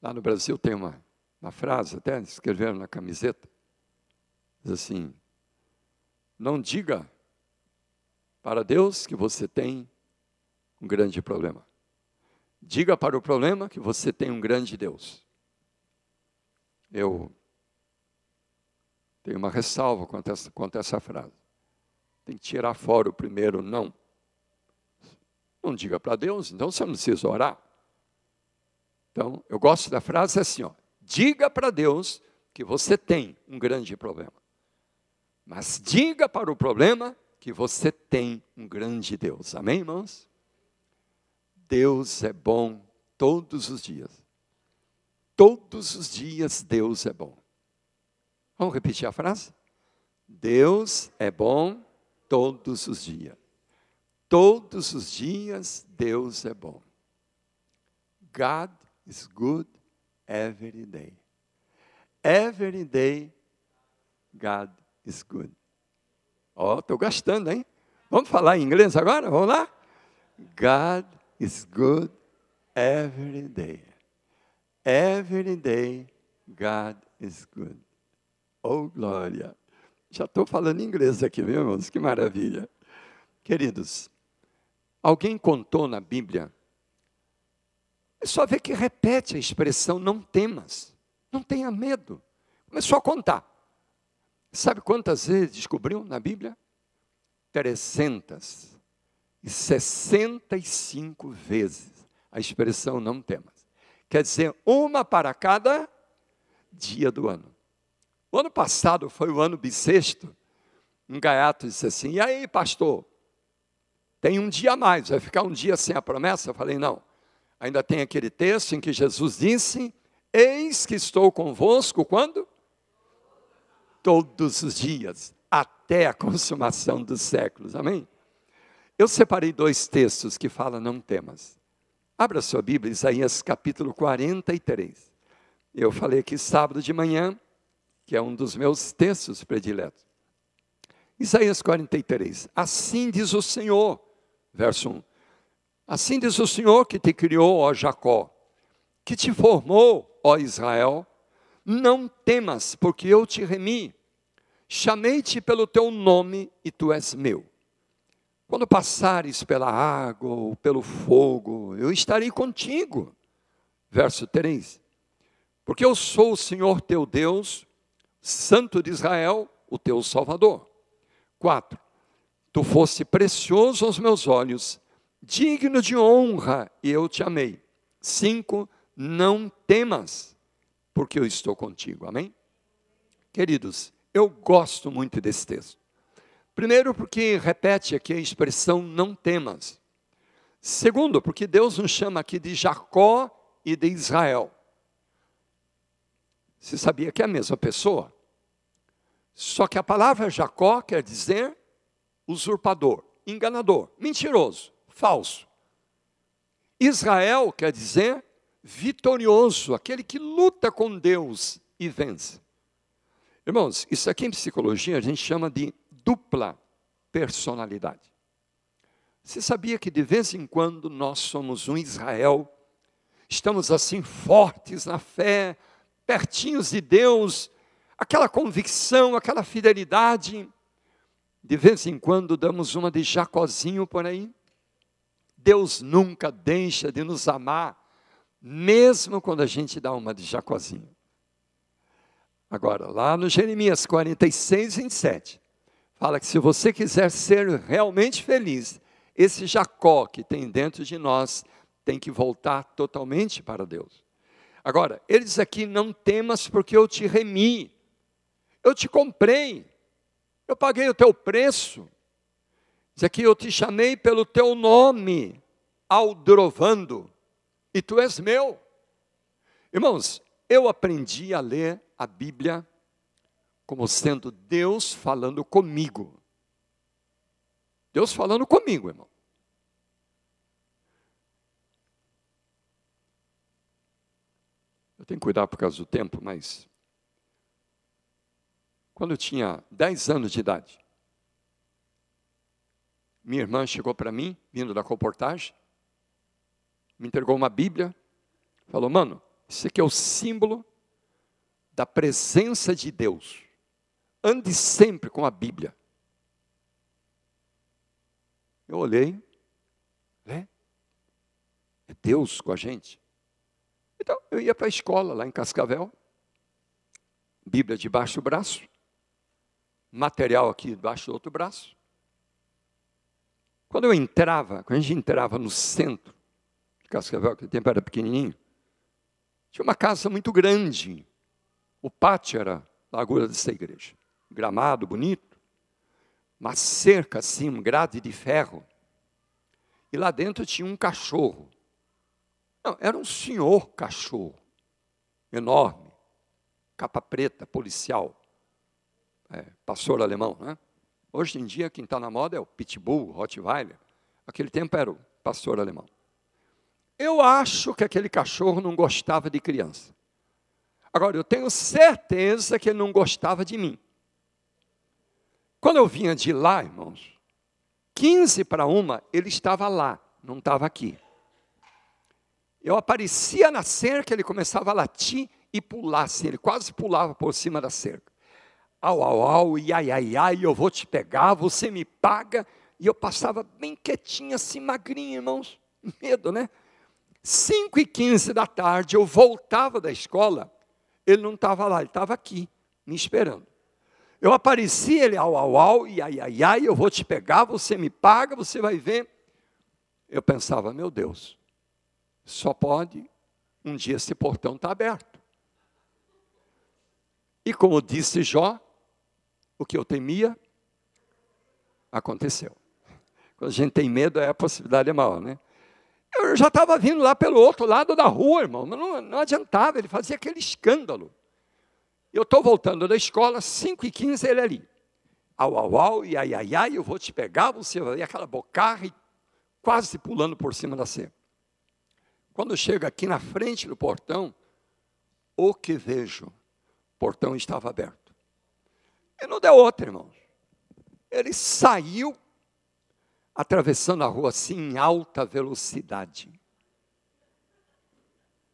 Lá no Brasil tem uma, uma frase, até escreveram na camiseta, diz assim, não diga para Deus que você tem um grande problema. Diga para o problema que você tem um grande Deus. Eu tenho uma ressalva quanto a essa, quanto a essa frase. Tem que tirar fora o primeiro não. Não diga para Deus, então você não precisa orar. Então, eu gosto da frase assim, ó, diga para Deus que você tem um grande problema. Mas diga para o problema que você tem um grande Deus. Amém, irmãos? Deus é bom todos os dias. Todos os dias Deus é bom. Vamos repetir a frase? Deus é bom todos os dias. Todos os dias Deus é bom. God is good every day. Every day God is good. Ó, oh, estou gastando, hein? Vamos falar em inglês agora? Vamos lá? God is good every day. Every day God is good. Oh, glória! Já estou falando inglês aqui, meu irmãos? Que maravilha. Queridos, alguém contou na Bíblia, é só ver que repete a expressão não temas, não tenha medo. Começou a contar. Sabe quantas vezes descobriu na Bíblia? 365 vezes a expressão não temas. Quer dizer, uma para cada dia do ano. O ano passado foi o ano bissexto. Um gaiato disse assim: E aí, pastor? Tem um dia a mais, vai ficar um dia sem a promessa? Eu falei: Não. Ainda tem aquele texto em que Jesus disse: Eis que estou convosco quando? Todos os dias, até a consumação dos séculos. Amém? Eu separei dois textos que falam não temas. Abra sua Bíblia, Isaías capítulo 43. Eu falei aqui sábado de manhã, que é um dos meus textos prediletos. Isaías 43. Assim diz o Senhor, verso 1. Assim diz o Senhor que te criou, ó Jacó, que te formou, ó Israel. Não temas, porque eu te remi. Chamei-te pelo teu nome e tu és meu. Quando passares pela água ou pelo fogo, eu estarei contigo. Verso 3. Porque eu sou o Senhor teu Deus, Santo de Israel, o teu Salvador. 4. Tu foste precioso aos meus olhos, digno de honra, e eu te amei. 5. Não temas, porque eu estou contigo. Amém? Queridos, eu gosto muito desse texto. Primeiro, porque repete aqui a expressão não temas. Segundo, porque Deus nos chama aqui de Jacó e de Israel. Você sabia que é a mesma pessoa? Só que a palavra Jacó quer dizer usurpador, enganador, mentiroso, falso. Israel quer dizer vitorioso, aquele que luta com Deus e vence. Irmãos, isso aqui em psicologia a gente chama de dupla personalidade. Você sabia que de vez em quando nós somos um Israel, estamos assim fortes na fé, pertinhos de Deus, aquela convicção, aquela fidelidade. De vez em quando damos uma de Jacozinho por aí. Deus nunca deixa de nos amar, mesmo quando a gente dá uma de Jacozinho. Agora, lá no Jeremias 46, 27, Fala que se você quiser ser realmente feliz, esse Jacó que tem dentro de nós tem que voltar totalmente para Deus. Agora, ele diz aqui: não temas, porque eu te remi, eu te comprei, eu paguei o teu preço. Diz aqui: eu te chamei pelo teu nome, Aldrovando, e tu és meu. Irmãos, eu aprendi a ler a Bíblia como sendo Deus falando comigo. Deus falando comigo, irmão. Eu tenho que cuidar por causa do tempo, mas. Quando eu tinha 10 anos de idade, minha irmã chegou para mim, vindo da comportagem, me entregou uma Bíblia, falou: Mano, isso aqui é o símbolo da presença de Deus. Ande sempre com a Bíblia. Eu olhei, né? É Deus com a gente. Então, eu ia para a escola lá em Cascavel, Bíblia debaixo do braço, material aqui debaixo do outro braço. Quando eu entrava, quando a gente entrava no centro de Cascavel, que o tempo era pequenininho, tinha uma casa muito grande. O pátio era largura dessa igreja gramado bonito, uma cerca assim, um grade de ferro. E lá dentro tinha um cachorro. Não, era um senhor cachorro, enorme, capa preta, policial, é, pastor alemão. Né? Hoje em dia, quem está na moda é o Pitbull, Rottweiler. Aquele tempo era o pastor alemão. Eu acho que aquele cachorro não gostava de criança. Agora, eu tenho certeza que ele não gostava de mim. Quando eu vinha de lá, irmãos, 15 para uma, ele estava lá, não estava aqui. Eu aparecia na cerca, ele começava a latir e pular assim, ele quase pulava por cima da cerca. Au, au, au, iai, ai, ai, eu vou te pegar, você me paga. E eu passava bem quietinha, assim, magrinha, irmãos. Medo, né? 5 e 15 da tarde, eu voltava da escola, ele não estava lá, ele estava aqui, me esperando. Eu apareci, ele au au au, e ai ai ai, eu vou te pegar, você me paga, você vai ver. Eu pensava, meu Deus, só pode um dia esse portão tá aberto. E como disse Jó, o que eu temia aconteceu. Quando a gente tem medo, é a possibilidade é maior, né? Eu já estava vindo lá pelo outro lado da rua, irmão, mas não, não adiantava, ele fazia aquele escândalo. Eu estou voltando da escola, 5 e 15 ele ali. Au, au, au, e ai, ai, ai, eu vou te pegar, você vai aquela bocarra e quase pulando por cima da cerca. Quando eu chego aqui na frente do portão, o que vejo? O portão estava aberto. E não deu outra, irmão. Ele saiu atravessando a rua assim em alta velocidade.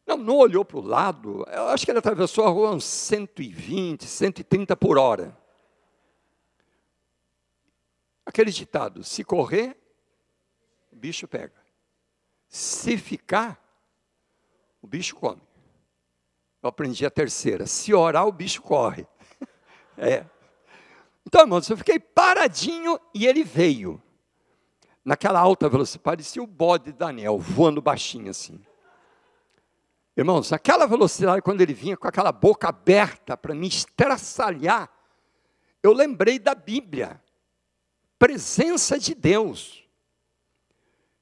Não, não olhou para o lado. Eu acho que ele atravessou a rua uns 120, 130 por hora. Aquele ditado: se correr, o bicho pega. Se ficar, o bicho come. Eu aprendi a terceira: se orar, o bicho corre. é. Então, irmãos, eu fiquei paradinho e ele veio. Naquela alta velocidade, parecia o bode de Daniel, voando baixinho assim. Irmãos, aquela velocidade, quando ele vinha com aquela boca aberta para me estraçalhar, eu lembrei da Bíblia, presença de Deus.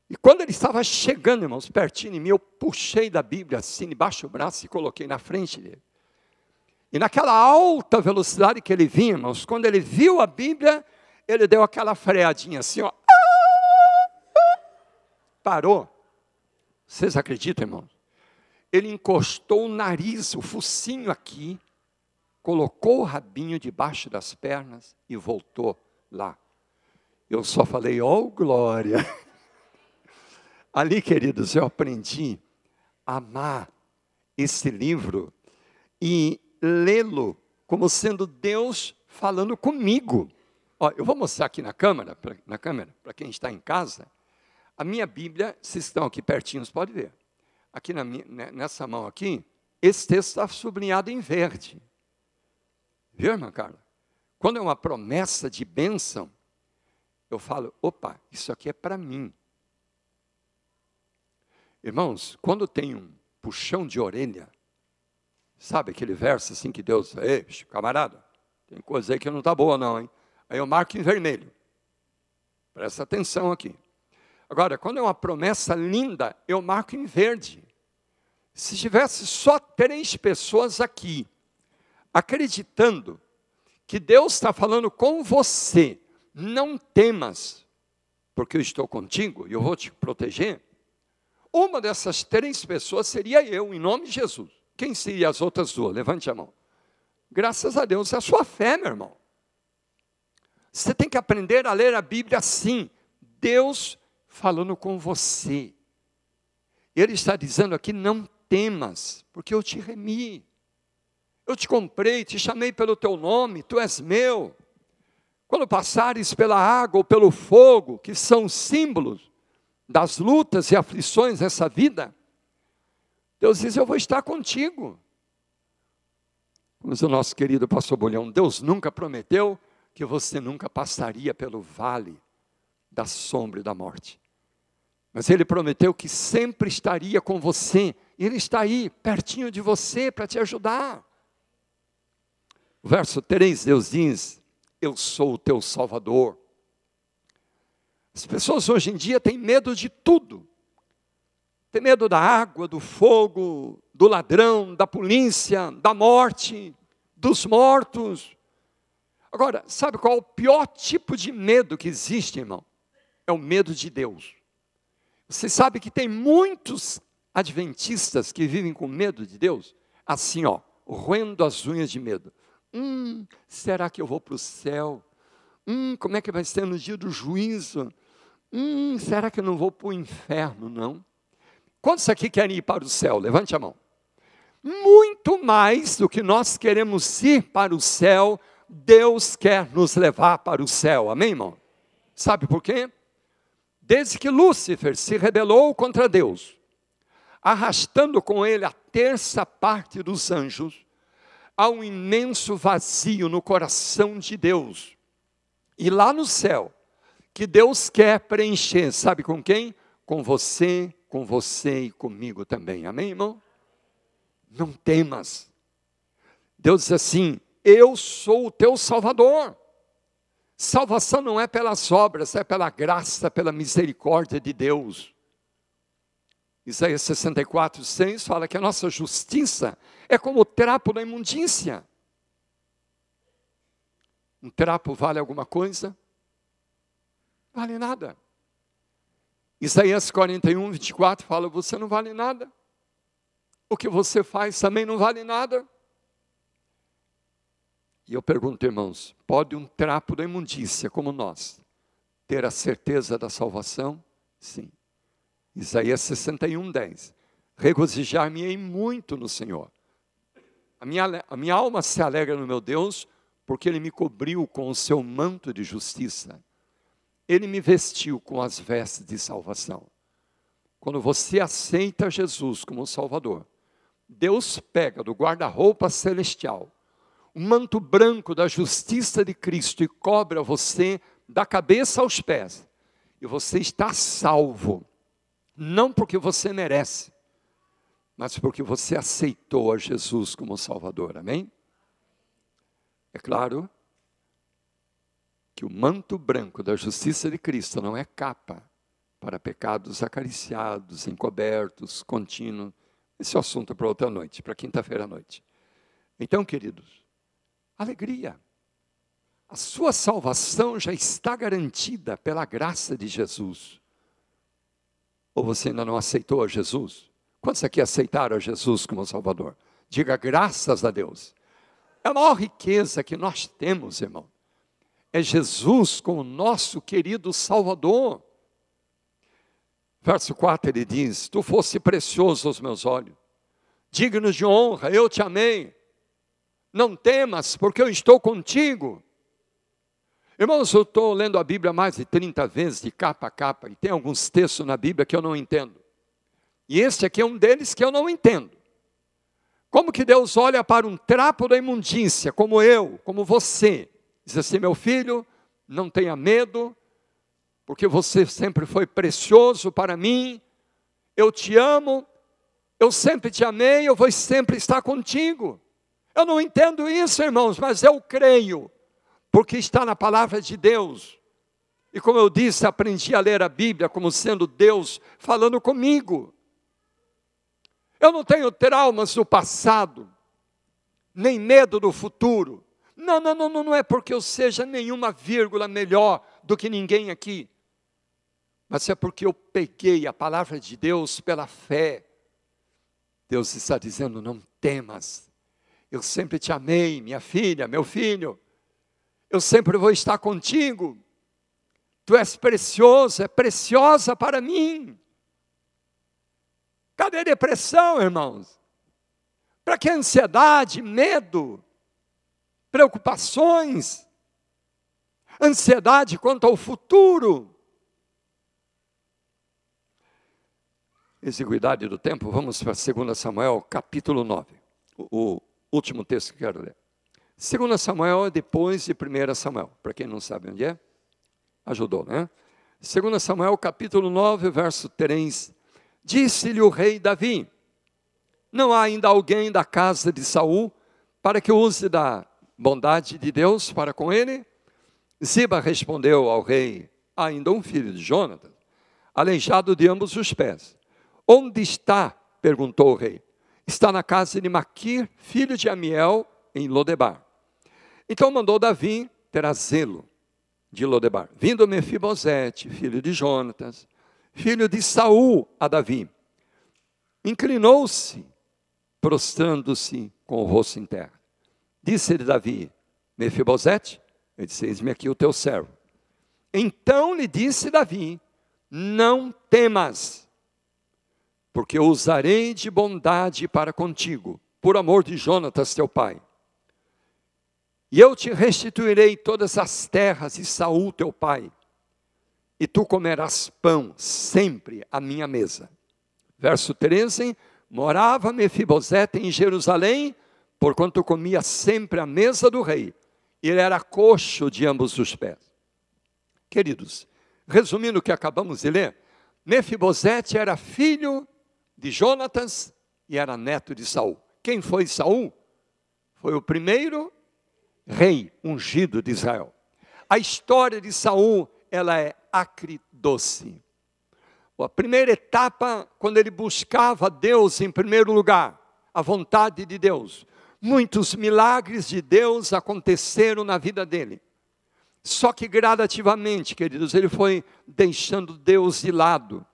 E quando ele estava chegando, irmãos, pertinho de mim, eu puxei da Bíblia assim, debaixo do braço e coloquei na frente dele. E naquela alta velocidade que ele vinha, irmãos, quando ele viu a Bíblia, ele deu aquela freadinha assim, ó. Parou. Vocês acreditam, irmãos? ele encostou o nariz, o focinho aqui, colocou o rabinho debaixo das pernas e voltou lá. Eu só falei, oh glória! Ali, queridos, eu aprendi a amar esse livro e lê-lo como sendo Deus falando comigo. Ó, eu vou mostrar aqui na câmera, pra, na câmera, para quem está em casa. A minha Bíblia, se estão aqui pertinhos, pode ver aqui na minha, né, nessa mão aqui, esse texto está sublinhado em verde. Viu, irmã Carla? Quando é uma promessa de bênção, eu falo, opa, isso aqui é para mim. Irmãos, quando tem um puxão de orelha, sabe aquele verso assim que Deus, ei, camarada, tem coisa aí que não está boa não, hein? Aí eu marco em vermelho. Presta atenção aqui. Agora, quando é uma promessa linda, eu marco em verde. Se tivesse só três pessoas aqui, acreditando que Deus está falando com você, não temas, porque eu estou contigo e eu vou te proteger. Uma dessas três pessoas seria eu, em nome de Jesus. Quem seria as outras duas? Levante a mão. Graças a Deus é a sua fé, meu irmão. Você tem que aprender a ler a Bíblia assim. Deus falando com você. Ele está dizendo aqui: não temas, porque eu te remi. Eu te comprei, te chamei pelo teu nome, tu és meu. Quando passares pela água ou pelo fogo, que são símbolos das lutas e aflições dessa vida, Deus diz: Eu vou estar contigo. Mas o nosso querido pastor Bolhão, Deus nunca prometeu que você nunca passaria pelo vale da sombra e da morte. Mas ele prometeu que sempre estaria com você. Ele está aí, pertinho de você, para te ajudar. Verso 3, Deus diz: Eu sou o teu Salvador. As pessoas hoje em dia têm medo de tudo. Tem medo da água, do fogo, do ladrão, da polícia, da morte, dos mortos. Agora, sabe qual é o pior tipo de medo que existe, irmão? É o medo de Deus. Você sabe que tem muitos adventistas que vivem com medo de Deus? Assim, ó, roendo as unhas de medo. Hum, será que eu vou para o céu? Hum, como é que vai ser no dia do juízo? Hum, será que eu não vou para o inferno, não? Quantos aqui querem ir para o céu? Levante a mão. Muito mais do que nós queremos ir para o céu, Deus quer nos levar para o céu. Amém, irmão? Sabe por quê? Desde que Lúcifer se rebelou contra Deus, arrastando com ele a terça parte dos anjos, há um imenso vazio no coração de Deus. E lá no céu, que Deus quer preencher, sabe com quem? Com você, com você e comigo também. Amém, irmão? Não temas. Deus diz assim: Eu sou o teu Salvador. Salvação não é pelas obras, é pela graça, pela misericórdia de Deus. Isaías 64, 6 fala que a nossa justiça é como o trapo da imundícia. Um trapo vale alguma coisa? Vale nada. Isaías 41, 24 fala: Você não vale nada. O que você faz também não vale nada. E eu pergunto, irmãos, pode um trapo da imundícia como nós ter a certeza da salvação? Sim. Isaías 61, 10. Regozijar-me-ei muito no Senhor. A minha, a minha alma se alegra no meu Deus, porque ele me cobriu com o seu manto de justiça. Ele me vestiu com as vestes de salvação. Quando você aceita Jesus como Salvador, Deus pega do guarda-roupa celestial o manto branco da justiça de Cristo e cobra você da cabeça aos pés. E você está salvo, não porque você merece, mas porque você aceitou a Jesus como Salvador, amém? É claro que o manto branco da justiça de Cristo não é capa para pecados acariciados, encobertos, contínuos. Esse é o assunto para outra noite, para quinta-feira à noite. Então, queridos, alegria. A sua salvação já está garantida pela graça de Jesus. Ou você ainda não aceitou a Jesus? Quantos aqui aceitaram a Jesus como Salvador? Diga graças a Deus. É a maior riqueza que nós temos, irmão. É Jesus como nosso querido Salvador. Verso 4 ele diz: Tu fosse precioso aos meus olhos, digno de honra, eu te amei não temas, porque eu estou contigo. Irmãos, eu estou lendo a Bíblia mais de 30 vezes, de capa a capa, e tem alguns textos na Bíblia que eu não entendo. E este aqui é um deles que eu não entendo. Como que Deus olha para um trapo da imundícia, como eu, como você? Diz assim: meu filho, não tenha medo, porque você sempre foi precioso para mim, eu te amo, eu sempre te amei, eu vou sempre estar contigo. Eu não entendo isso, irmãos, mas eu creio, porque está na palavra de Deus. E como eu disse, aprendi a ler a Bíblia como sendo Deus falando comigo. Eu não tenho traumas do passado, nem medo do futuro. Não, não, não, não é porque eu seja nenhuma vírgula melhor do que ninguém aqui, mas é porque eu peguei a palavra de Deus pela fé. Deus está dizendo: não temas, eu sempre te amei, minha filha, meu filho. Eu sempre vou estar contigo. Tu és precioso, é preciosa para mim. Cadê depressão, irmãos? Para que ansiedade, medo, preocupações, ansiedade quanto ao futuro? exiguidade do tempo, vamos para 2 Samuel, capítulo 9. O, o, último texto que quero ler. 2 Samuel depois de 1 Samuel, para quem não sabe onde é, ajudou, né? 2 Samuel capítulo 9, verso 3. Disse-lhe o rei Davi: Não há ainda alguém da casa de Saul para que use da bondade de Deus para com ele? Ziba respondeu ao rei: Há ainda um filho de Jonathan, aleijado de ambos os pés. Onde está? perguntou o rei está na casa de Maquir, filho de Amiel, em Lodebar. Então mandou Davi trazê-lo de Lodebar. Vindo Mefibosete, filho de Jonatas, filho de Saul, a Davi. Inclinou-se, prostrando-se com o rosto em terra. Disse-lhe Davi, Mefibosete, ele disse, eis-me aqui o teu servo. Então lhe disse Davi, não temas, porque usarei de bondade para contigo, por amor de Jonatas teu pai. E eu te restituirei todas as terras de Saul teu pai, e tu comerás pão sempre à minha mesa. Verso 13: Morava Mefibosete em Jerusalém, porquanto comia sempre à mesa do rei. Ele era coxo de ambos os pés. Queridos, resumindo o que acabamos de ler, Mefibosete era filho de Jonatas e era neto de Saul. Quem foi Saul? Foi o primeiro rei ungido de Israel. A história de Saul, ela é acridoce. A primeira etapa, quando ele buscava Deus em primeiro lugar, a vontade de Deus. Muitos milagres de Deus aconteceram na vida dele. Só que gradativamente, queridos, ele foi deixando Deus de lado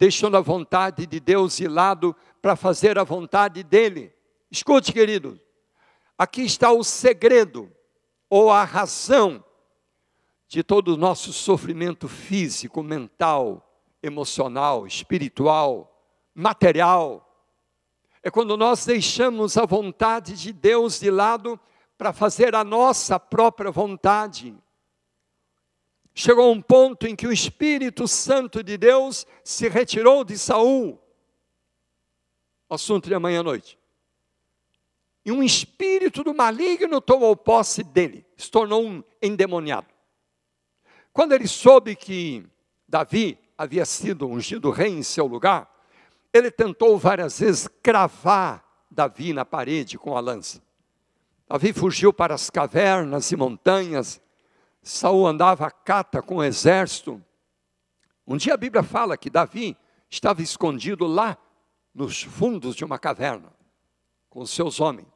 deixando a vontade de Deus de lado para fazer a vontade dele. Escute, querido, aqui está o segredo ou a razão de todo o nosso sofrimento físico, mental, emocional, espiritual, material. É quando nós deixamos a vontade de Deus de lado para fazer a nossa própria vontade chegou um ponto em que o Espírito Santo de Deus se retirou de Saul. Assunto de amanhã à noite. E um espírito do maligno tomou posse dele, se tornou um endemoniado. Quando ele soube que Davi havia sido ungido rei em seu lugar, ele tentou várias vezes cravar Davi na parede com a lança. Davi fugiu para as cavernas e montanhas, Saul andava a cata com o exército. Um dia a Bíblia fala que Davi estava escondido lá nos fundos de uma caverna com seus homens.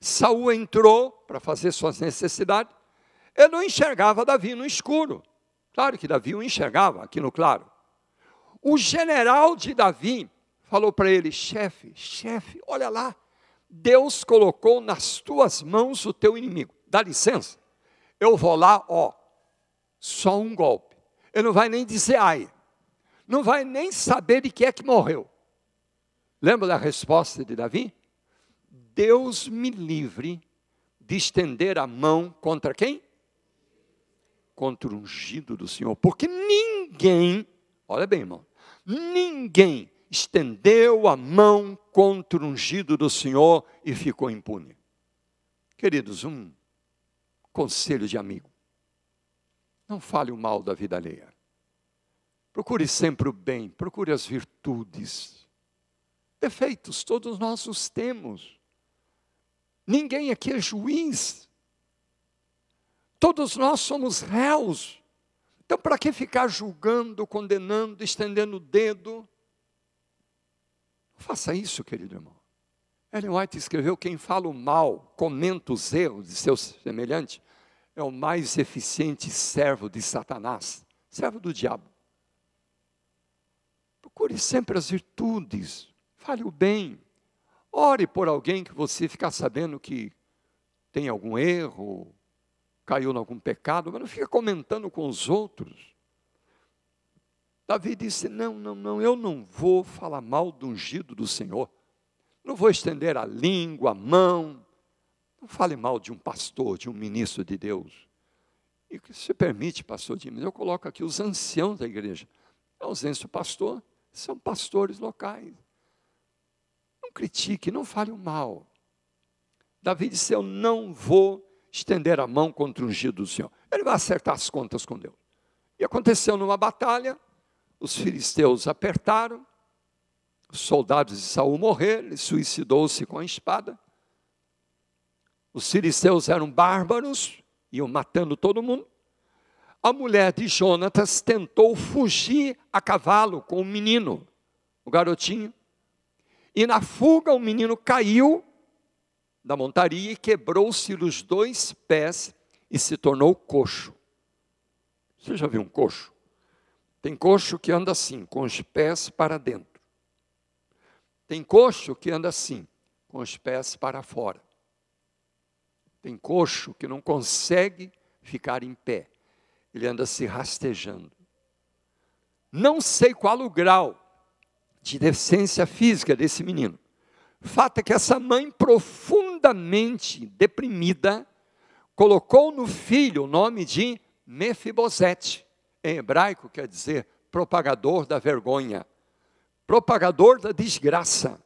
Saul entrou para fazer suas necessidades. Ele não enxergava Davi no escuro. Claro que Davi o enxergava aqui no claro. O general de Davi falou para ele: chefe, chefe, olha lá, Deus colocou nas tuas mãos o teu inimigo. Dá licença, eu vou lá, ó, só um golpe. Ele não vai nem dizer ai. Não vai nem saber de que é que morreu. Lembra da resposta de Davi? Deus me livre de estender a mão contra quem? Contra o ungido do Senhor. Porque ninguém, olha bem, irmão, ninguém estendeu a mão contra o ungido do Senhor e ficou impune. Queridos, um Conselho de amigo. Não fale o mal da vida alheia. Procure sempre o bem, procure as virtudes. Defeitos todos nós os temos. Ninguém aqui é juiz. Todos nós somos réus. Então, para que ficar julgando, condenando, estendendo o dedo? Não faça isso, querido irmão. Ellen White escreveu: quem fala o mal, comenta os erros de seu semelhante, é o mais eficiente servo de Satanás, servo do diabo. Procure sempre as virtudes, fale o bem, ore por alguém que você ficar sabendo que tem algum erro, caiu em algum pecado, mas não fica comentando com os outros. Davi disse: Não, não, não, eu não vou falar mal do ungido do Senhor. Não vou estender a língua, a mão. Não fale mal de um pastor, de um ministro de Deus. E se permite, pastor Dimas, eu coloco aqui os anciãos da igreja. A é ausência do pastor são pastores locais. Não critique, não fale o mal. Davi disse: Eu não vou estender a mão contra o ungido do Senhor. Ele vai acertar as contas com Deus. E aconteceu numa batalha, os filisteus apertaram, soldados de Saul morreram, ele suicidou-se com a espada. Os filisteus eram bárbaros, iam matando todo mundo. A mulher de Jonatas tentou fugir a cavalo com o menino, o garotinho. E na fuga o menino caiu da montaria e quebrou-se os dois pés e se tornou coxo. Você já viu um coxo? Tem coxo que anda assim, com os pés para dentro. Tem coxo que anda assim, com os pés para fora. Tem coxo que não consegue ficar em pé. Ele anda se rastejando. Não sei qual o grau de deficiência física desse menino. Fato é que essa mãe, profundamente deprimida, colocou no filho o nome de Mefibosete. Em hebraico quer dizer propagador da vergonha propagador da desgraça.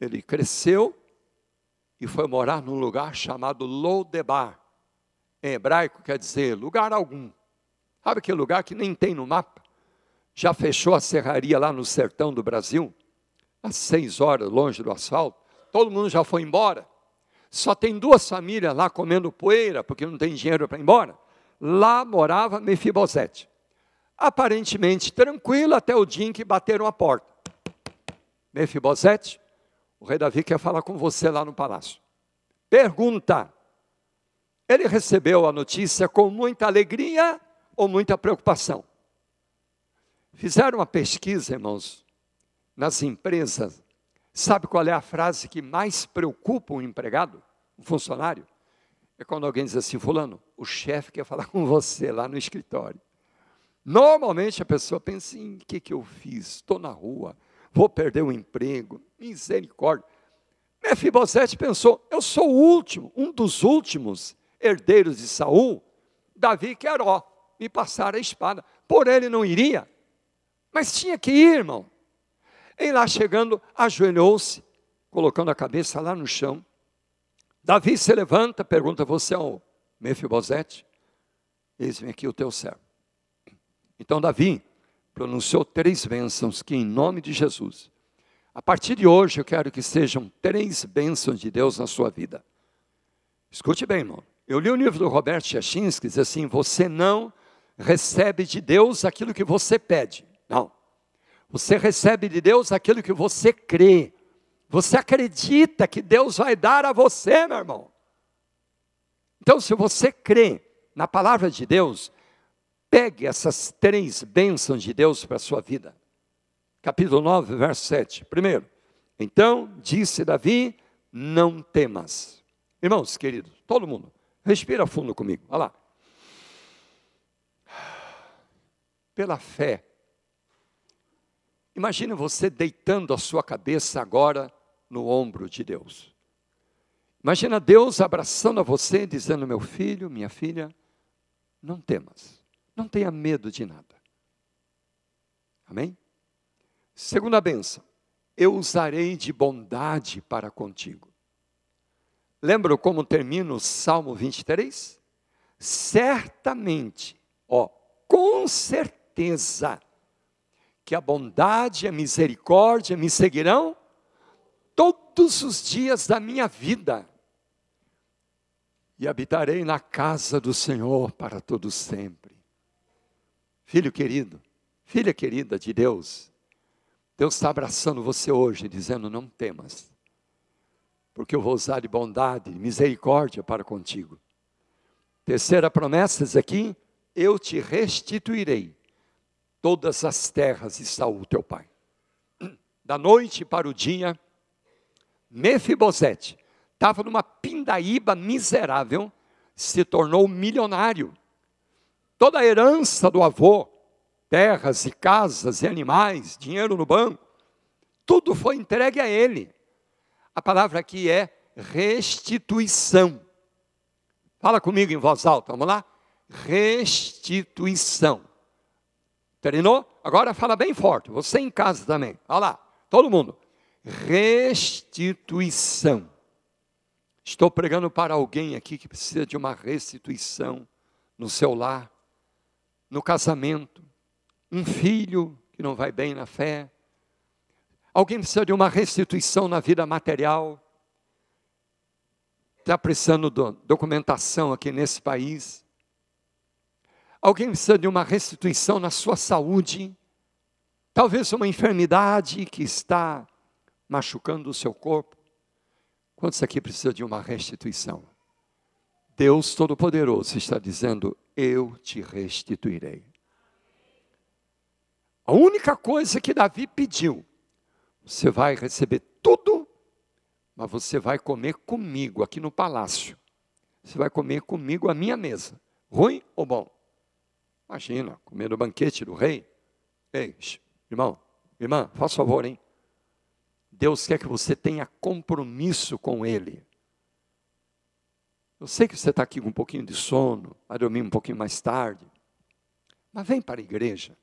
Ele cresceu e foi morar num lugar chamado Lodebar. Em hebraico quer dizer lugar algum. Sabe aquele lugar que nem tem no mapa? Já fechou a serraria lá no sertão do Brasil? Às seis horas, longe do asfalto. Todo mundo já foi embora. Só tem duas famílias lá comendo poeira, porque não tem dinheiro para ir embora. Lá morava Mefibosete aparentemente tranquilo até o dia em que bateram a porta. Mefibosete, o rei Davi quer falar com você lá no palácio. Pergunta: ele recebeu a notícia com muita alegria ou muita preocupação? Fizeram uma pesquisa, irmãos, nas empresas. Sabe qual é a frase que mais preocupa um empregado, um funcionário? É quando alguém diz assim: Fulano, o chefe quer falar com você lá no escritório. Normalmente a pessoa pensa em assim, que, que eu fiz? Estou na rua, vou perder o emprego, misericórdia. Mefibosete pensou, eu sou o último, um dos últimos herdeiros de Saul, Davi quer ó, me passar a espada. Por ele não iria, mas tinha que ir, irmão. E lá chegando, ajoelhou-se, colocando a cabeça lá no chão. Davi se levanta, pergunta, você é o Mefibosete? Eis-me aqui o teu servo. Então Davi pronunciou três bênçãos que, em nome de Jesus, a partir de hoje eu quero que sejam três bênçãos de Deus na sua vida. Escute bem, irmão. Eu li o um livro do Robert que diz assim: você não recebe de Deus aquilo que você pede. Não. Você recebe de Deus aquilo que você crê. Você acredita que Deus vai dar a você, meu irmão. Então, se você crê na palavra de Deus, Pegue essas três bênçãos de Deus para a sua vida. Capítulo 9, verso 7. Primeiro, então disse Davi: Não temas. Irmãos queridos, todo mundo, respira fundo comigo. Olha lá. Pela fé. Imagine você deitando a sua cabeça agora no ombro de Deus. Imagina Deus abraçando a você, dizendo: Meu filho, minha filha, não temas. Não tenha medo de nada. Amém? Segunda benção. Eu usarei de bondade para contigo. Lembra como termina o Salmo 23? Certamente, ó, com certeza, que a bondade e a misericórdia me seguirão todos os dias da minha vida. E habitarei na casa do Senhor para todo sempre. Filho querido, filha querida de Deus, Deus está abraçando você hoje, dizendo: não temas, porque eu vou usar de bondade, misericórdia para contigo. Terceira promessa, aqui, eu te restituirei todas as terras de Saul, teu pai. Da noite para o dia, Mefibosete estava numa pindaíba miserável, se tornou milionário toda a herança do avô, terras e casas e animais, dinheiro no banco, tudo foi entregue a ele. A palavra aqui é restituição. Fala comigo em voz alta, vamos lá? Restituição. Terminou? Agora fala bem forte, você em casa também. Olha lá, todo mundo. Restituição. Estou pregando para alguém aqui que precisa de uma restituição no seu lar, no casamento, um filho que não vai bem na fé, alguém precisa de uma restituição na vida material, está precisando de documentação aqui nesse país, alguém precisa de uma restituição na sua saúde, talvez uma enfermidade que está machucando o seu corpo. Quantos aqui precisa de uma restituição? Deus Todo-Poderoso está dizendo: eu te restituirei. A única coisa que Davi pediu: você vai receber tudo, mas você vai comer comigo aqui no palácio. Você vai comer comigo à minha mesa. Ruim ou bom? Imagina, comer no banquete do rei. Ei, irmão, irmã, faz favor, hein? Deus quer que você tenha compromisso com Ele. Eu sei que você está aqui com um pouquinho de sono, vai dormir um pouquinho mais tarde, mas vem para a igreja.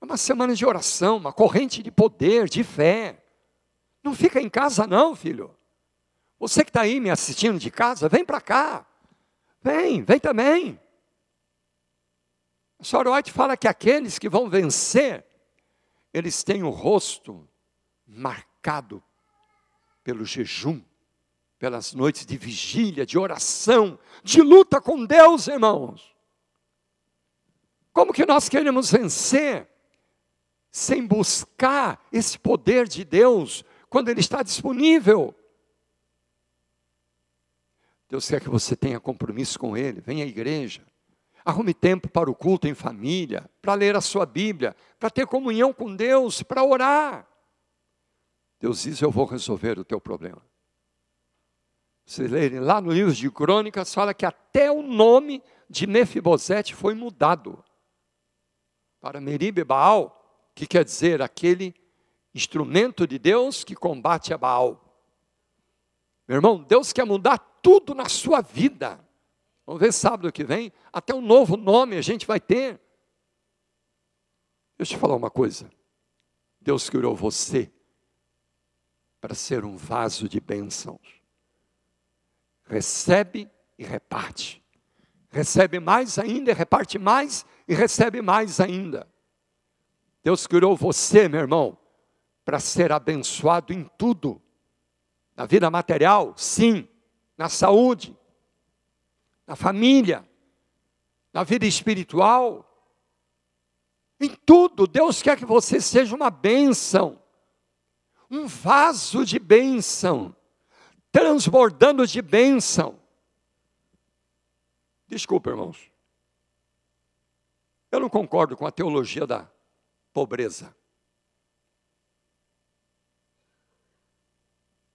É uma semana de oração, uma corrente de poder, de fé. Não fica em casa, não, filho. Você que está aí me assistindo de casa, vem para cá. Vem, vem também. A senhora White fala que aqueles que vão vencer, eles têm o rosto marcado pelo jejum pelas noites de vigília, de oração, de luta com Deus, irmãos. Como que nós queremos vencer sem buscar esse poder de Deus quando ele está disponível? Deus quer que você tenha compromisso com ele, venha à igreja. Arrume tempo para o culto em família, para ler a sua Bíblia, para ter comunhão com Deus, para orar. Deus diz: Eu vou resolver o teu problema vocês lerem lá no livro de Crônicas, fala que até o nome de Mefibosete foi mudado para Meribe Baal, que quer dizer aquele instrumento de Deus que combate a Baal. Meu irmão, Deus quer mudar tudo na sua vida. Vamos ver sábado que vem, até um novo nome a gente vai ter. Deixa eu te falar uma coisa. Deus criou você para ser um vaso de bênçãos recebe e reparte. Recebe mais ainda, reparte mais e recebe mais ainda. Deus criou você, meu irmão, para ser abençoado em tudo. Na vida material, sim. Na saúde, na família, na vida espiritual. Em tudo, Deus quer que você seja uma bênção, um vaso de bênção transbordando de bênção. Desculpa, irmãos. Eu não concordo com a teologia da pobreza.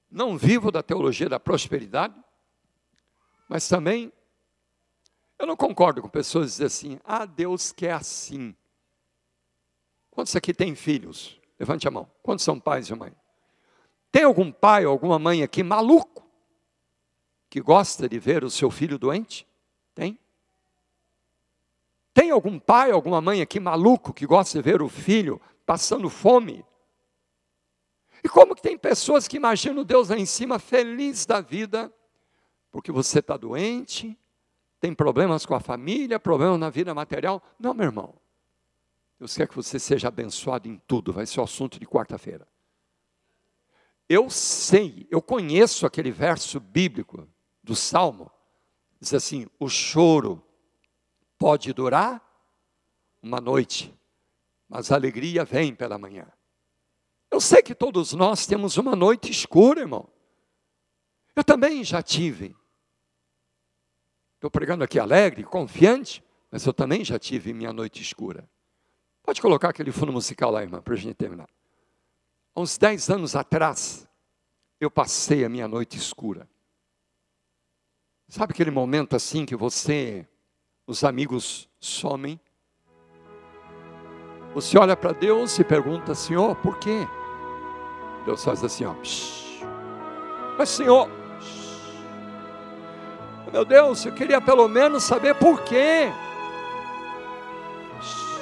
Não vivo da teologia da prosperidade, mas também eu não concordo com pessoas que dizem assim: ah, Deus quer assim. Quantos aqui têm filhos? Levante a mão. Quantos são pais e mães? Tem algum pai ou alguma mãe aqui maluco que gosta de ver o seu filho doente? Tem? Tem algum pai ou alguma mãe aqui maluco que gosta de ver o filho passando fome? E como que tem pessoas que imaginam Deus lá em cima feliz da vida, porque você está doente, tem problemas com a família, problemas na vida material? Não, meu irmão. Deus quer que você seja abençoado em tudo, vai ser o assunto de quarta-feira. Eu sei, eu conheço aquele verso bíblico do Salmo, diz assim: o choro pode durar uma noite, mas a alegria vem pela manhã. Eu sei que todos nós temos uma noite escura, irmão. Eu também já tive. Estou pregando aqui alegre, confiante, mas eu também já tive minha noite escura. Pode colocar aquele fundo musical lá, irmão, para a gente terminar uns dez anos atrás, eu passei a minha noite escura. Sabe aquele momento assim que você, os amigos somem? Você olha para Deus e pergunta, Senhor, por quê? Deus faz assim, ó. Shh. Mas Senhor, shh. meu Deus, eu queria pelo menos saber por quê. Shh.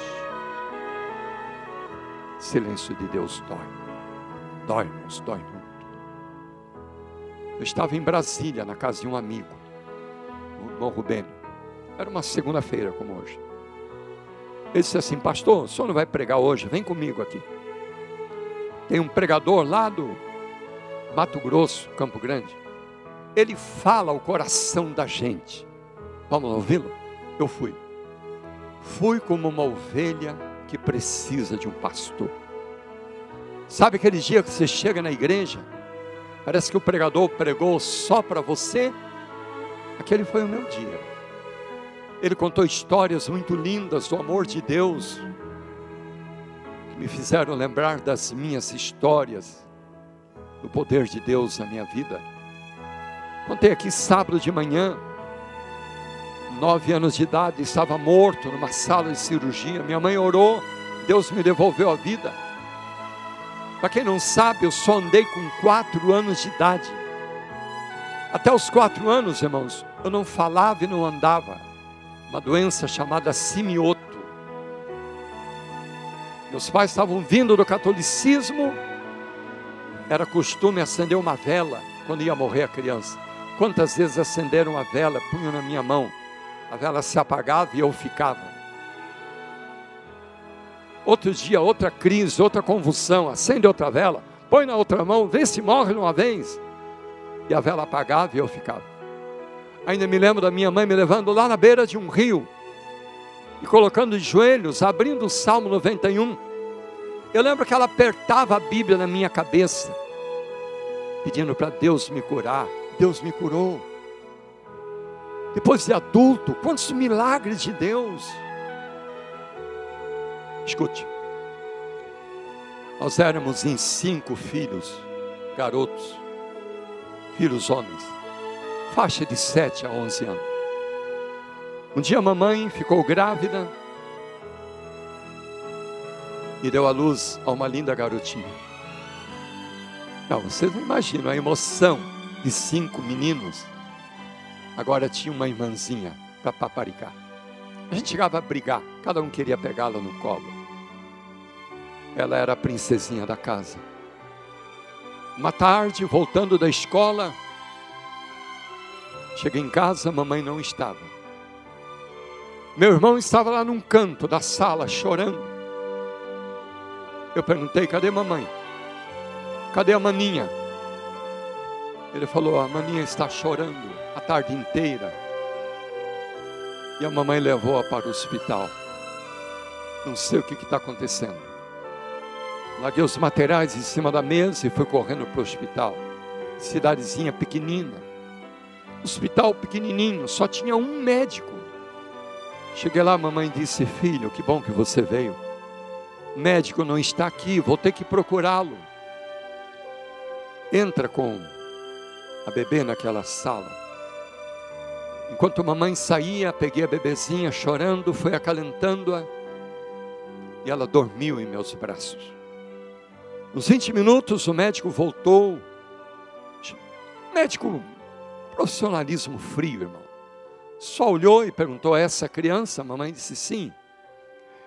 Silêncio de Deus dói. Dói-nos, dói muito. Eu estava em Brasília, na casa de um amigo, o irmão Rubem. Era uma segunda-feira, como hoje. Ele disse assim: Pastor, o senhor não vai pregar hoje, vem comigo aqui. Tem um pregador lá do Mato Grosso, Campo Grande. Ele fala o coração da gente. Vamos ouvi-lo? Eu fui. Fui como uma ovelha que precisa de um pastor. Sabe aquele dia que você chega na igreja, parece que o pregador pregou só para você? Aquele foi o meu dia. Ele contou histórias muito lindas do amor de Deus, que me fizeram lembrar das minhas histórias, do poder de Deus na minha vida. Contei aqui sábado de manhã, nove anos de idade, estava morto numa sala de cirurgia. Minha mãe orou, Deus me devolveu a vida. Para quem não sabe, eu só andei com quatro anos de idade. Até os quatro anos, irmãos, eu não falava e não andava. Uma doença chamada simioto. Meus pais estavam vindo do catolicismo. Era costume acender uma vela quando ia morrer a criança. Quantas vezes acenderam a vela, punham na minha mão. A vela se apagava e eu ficava outro dia, outra crise, outra convulsão, acende outra vela, põe na outra mão, vê se morre uma vez. E a vela apagava e eu ficava. Ainda me lembro da minha mãe me levando lá na beira de um rio e colocando os joelhos, abrindo o Salmo 91. Eu lembro que ela apertava a Bíblia na minha cabeça, pedindo para Deus me curar. Deus me curou. Depois de adulto, quantos milagres de Deus! Escute. Nós éramos em cinco filhos, garotos, filhos homens, faixa de 7 a 11 anos. Um dia a mamãe ficou grávida e deu à luz a uma linda garotinha. Não, vocês não imaginam a emoção de cinco meninos. Agora tinha uma irmãzinha para paparicar. A gente chegava a brigar, cada um queria pegá-la no colo ela era a princesinha da casa. Uma tarde, voltando da escola, cheguei em casa, mamãe não estava. Meu irmão estava lá num canto da sala chorando. Eu perguntei: cadê mamãe? Cadê a maninha? Ele falou: a maninha está chorando a tarde inteira. E a mamãe levou-a para o hospital. Não sei o que está acontecendo. Larguei os materiais em cima da mesa e fui correndo para o hospital. Cidadezinha pequenina. Hospital pequenininho, só tinha um médico. Cheguei lá, a mamãe disse: Filho, que bom que você veio. O médico não está aqui, vou ter que procurá-lo. Entra com a bebê naquela sala. Enquanto a mamãe saía, peguei a bebezinha chorando, fui acalentando-a e ela dormiu em meus braços. Nos 20 minutos, o médico voltou. Médico, profissionalismo frio, irmão. Só olhou e perguntou: é Essa criança? A mamãe disse: Sim.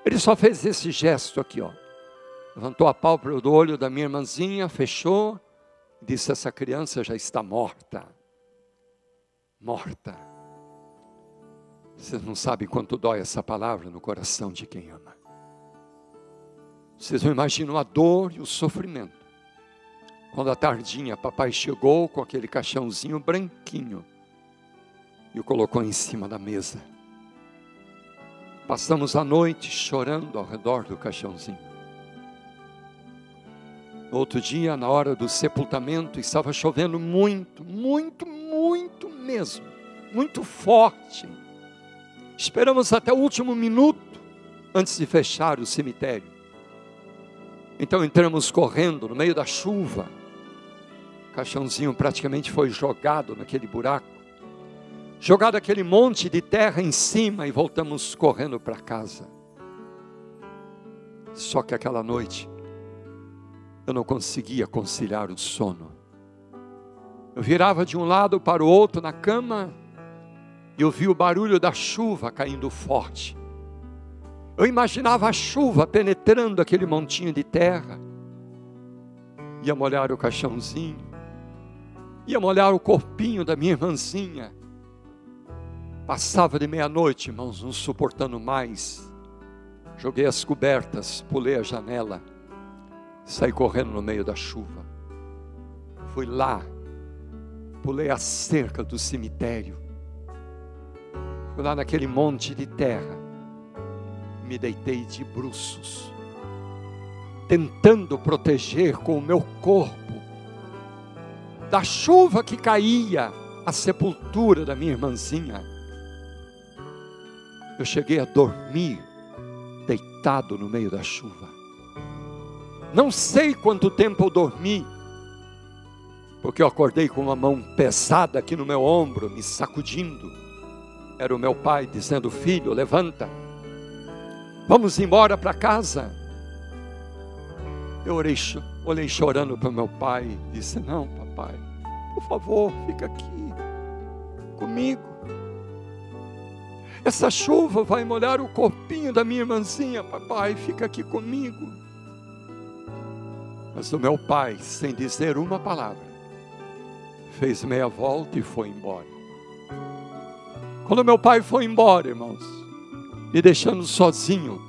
Ele só fez esse gesto aqui, ó. Levantou a pálpebra do olho da minha irmãzinha, fechou, disse: Essa criança já está morta. Morta. Vocês não sabem quanto dói essa palavra no coração de quem ama. Vocês não imaginam a dor e o sofrimento. Quando a tardinha papai chegou com aquele caixãozinho branquinho e o colocou em cima da mesa. Passamos a noite chorando ao redor do caixãozinho. Outro dia, na hora do sepultamento, estava chovendo muito, muito, muito mesmo, muito forte. Esperamos até o último minuto antes de fechar o cemitério. Então entramos correndo no meio da chuva. O caixãozinho praticamente foi jogado naquele buraco. Jogado aquele monte de terra em cima e voltamos correndo para casa. Só que aquela noite eu não conseguia conciliar o sono. Eu virava de um lado para o outro na cama e ouvi o barulho da chuva caindo forte. Eu imaginava a chuva penetrando aquele montinho de terra. Ia molhar o caixãozinho. Ia molhar o corpinho da minha irmãzinha. Passava de meia-noite, irmãos, não suportando mais. Joguei as cobertas, pulei a janela. Saí correndo no meio da chuva. Fui lá. Pulei a cerca do cemitério. Fui lá naquele monte de terra me deitei de bruços, tentando proteger com o meu corpo da chuva que caía a sepultura da minha irmãzinha. Eu cheguei a dormir deitado no meio da chuva. Não sei quanto tempo eu dormi, porque eu acordei com uma mão pesada aqui no meu ombro, me sacudindo. Era o meu pai dizendo: Filho, levanta Vamos embora para casa. Eu orei, olhei chorando para meu pai. Disse: Não, papai, por favor, fica aqui comigo. Essa chuva vai molhar o corpinho da minha irmãzinha, papai, fica aqui comigo. Mas o meu pai, sem dizer uma palavra, fez meia volta e foi embora. Quando meu pai foi embora, irmãos, me deixando sozinho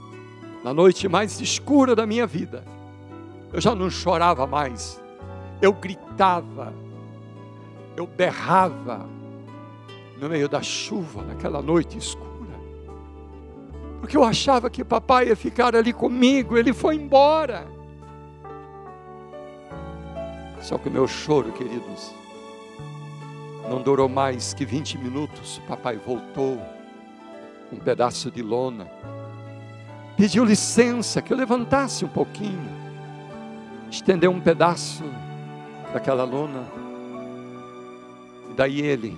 na noite mais escura da minha vida. Eu já não chorava mais, eu gritava, eu berrava no meio da chuva, naquela noite escura, porque eu achava que papai ia ficar ali comigo, ele foi embora. Só que o meu choro, queridos, não durou mais que 20 minutos, papai voltou um pedaço de lona. Pediu licença que eu levantasse um pouquinho, estendeu um pedaço daquela lona. E daí ele,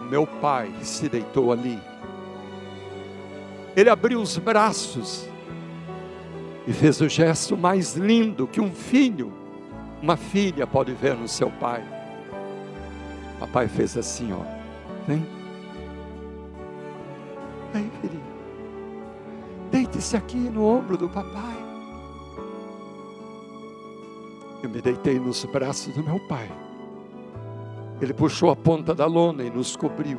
o meu pai, se deitou ali. Ele abriu os braços e fez o gesto mais lindo que um filho, uma filha pode ver no seu pai. Papai fez assim, ó. Vem bem, filhinho. Deite-se aqui no ombro do papai. Eu me deitei nos braços do meu pai. Ele puxou a ponta da lona e nos cobriu.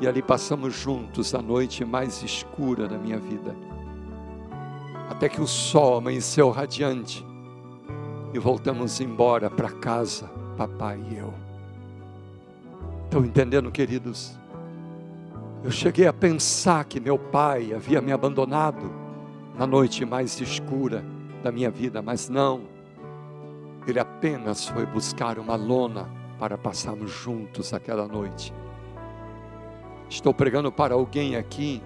E ali passamos juntos a noite mais escura da minha vida. Até que o sol amanheceu radiante e voltamos embora para casa, papai e eu. Estão entendendo, queridos? Eu cheguei a pensar que meu pai havia me abandonado na noite mais escura da minha vida, mas não. Ele apenas foi buscar uma lona para passarmos juntos aquela noite. Estou pregando para alguém aqui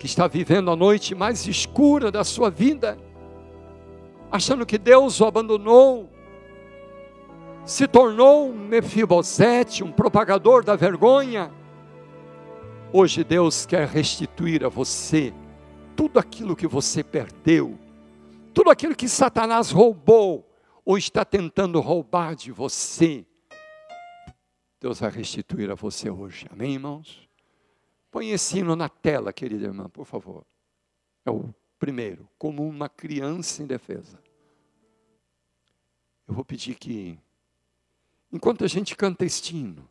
que está vivendo a noite mais escura da sua vida, achando que Deus o abandonou, se tornou um Mefibosete, um propagador da vergonha Hoje Deus quer restituir a você tudo aquilo que você perdeu, tudo aquilo que Satanás roubou ou está tentando roubar de você. Deus vai restituir a você hoje. Amém, irmãos? Põe esse hino na tela, querida irmã, por favor. É o primeiro, como uma criança indefesa. Eu vou pedir que, enquanto a gente canta este hino,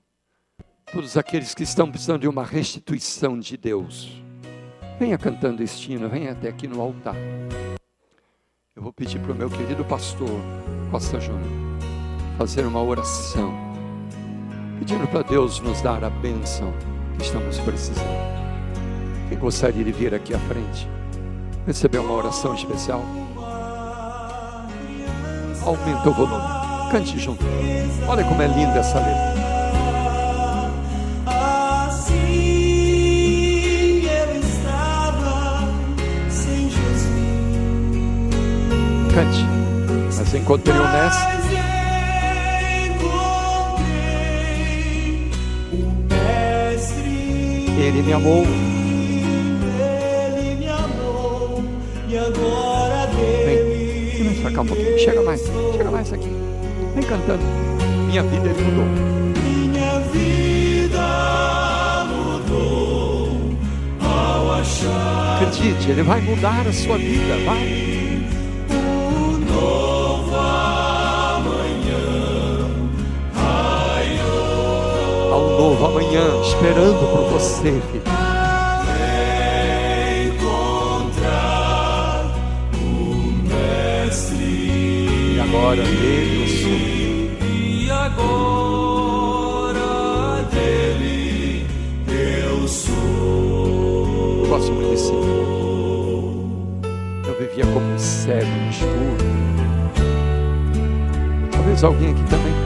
todos aqueles que estão precisando de uma restituição de Deus, venha cantando este hino, venha até aqui no altar. Eu vou pedir para o meu querido pastor Costa Júnior fazer uma oração, pedindo para Deus nos dar a bênção que estamos precisando. Quem gostaria de vir aqui à frente, receber uma oração especial? Aumenta o volume, cante junto. Olha como é linda essa letra. Mas encontrei o mestre. Ele me amou. Ele me amou. E agora Vem, vem pra cá um pouquinho. Chega mais, chega mais aqui. Vem cantando. Minha vida ele mudou. Minha vida mudou ao achar. Acredite, ele vai mudar a sua vida. Vai. Há um novo amanhã esperando por você, filho. agora dele eu sou. E agora dele eu sou. Eu gosto muito desse Eu vivia como um cego no escuro. Talvez alguém aqui também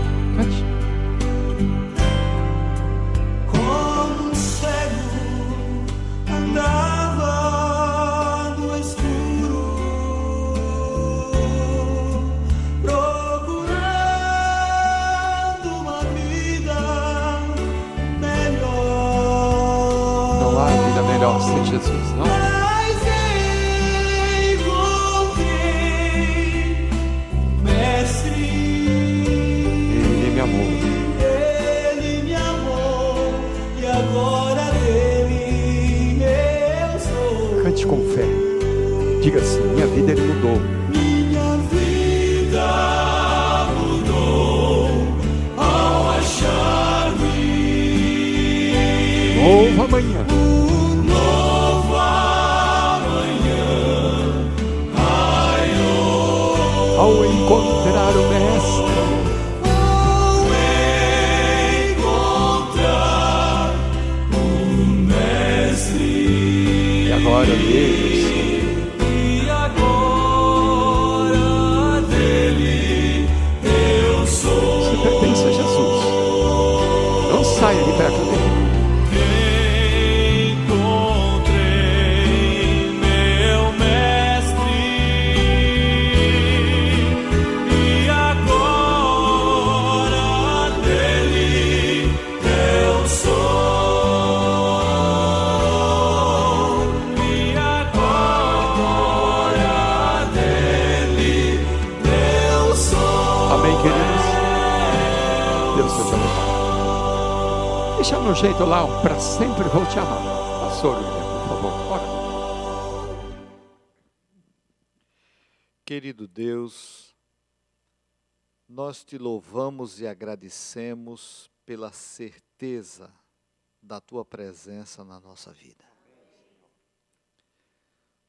te louvamos e agradecemos pela certeza da tua presença na nossa vida.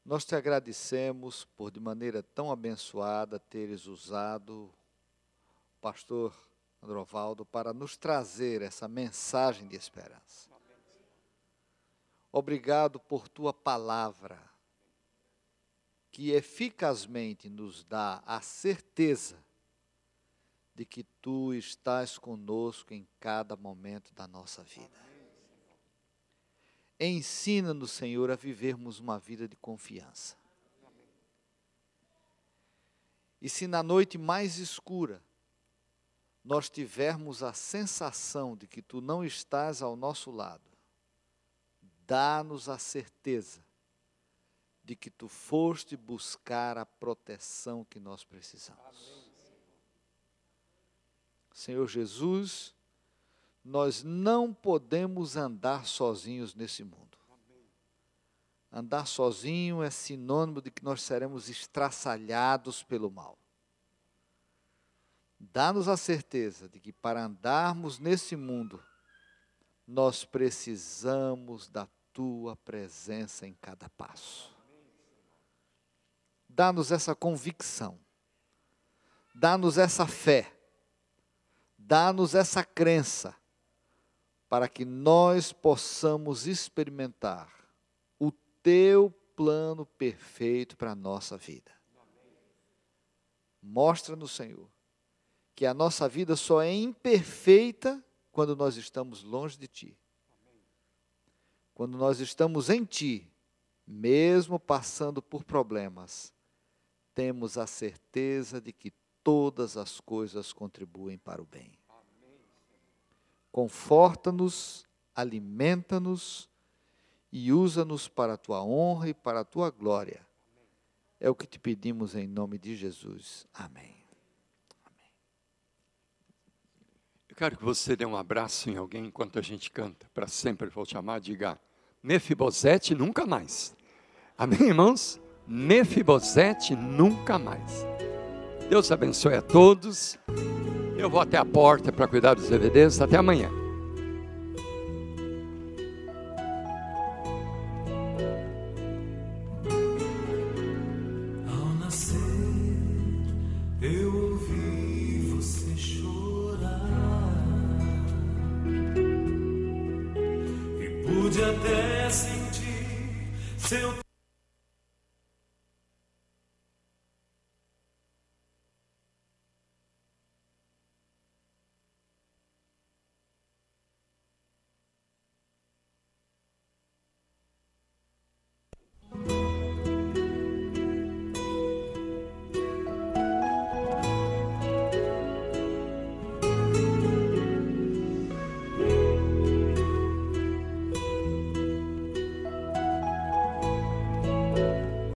Nós te agradecemos por, de maneira tão abençoada, teres usado o pastor Androvaldo para nos trazer essa mensagem de esperança. Obrigado por tua palavra, que eficazmente nos dá a certeza de que tu estás conosco em cada momento da nossa vida. Ensina-nos, Senhor, a vivermos uma vida de confiança. E se na noite mais escura nós tivermos a sensação de que tu não estás ao nosso lado, dá-nos a certeza de que tu foste buscar a proteção que nós precisamos. Amém. Senhor Jesus, nós não podemos andar sozinhos nesse mundo. Andar sozinho é sinônimo de que nós seremos estraçalhados pelo mal. Dá-nos a certeza de que para andarmos nesse mundo, nós precisamos da tua presença em cada passo. Dá-nos essa convicção, dá-nos essa fé Dá-nos essa crença para que nós possamos experimentar o teu plano perfeito para a nossa vida. Mostra-nos, Senhor, que a nossa vida só é imperfeita quando nós estamos longe de Ti. Quando nós estamos em Ti, mesmo passando por problemas, temos a certeza de que todas as coisas contribuem para o bem. Conforta-nos, alimenta-nos e usa-nos para a tua honra e para a tua glória. É o que te pedimos em nome de Jesus. Amém. Amém. Eu quero que você dê um abraço em alguém enquanto a gente canta, para sempre vou te amar, diga Mefibosete nunca mais. Amém, irmãos? Mefibosete nunca mais. Deus abençoe a todos. Eu vou até a porta para cuidar dos evidências. Até amanhã.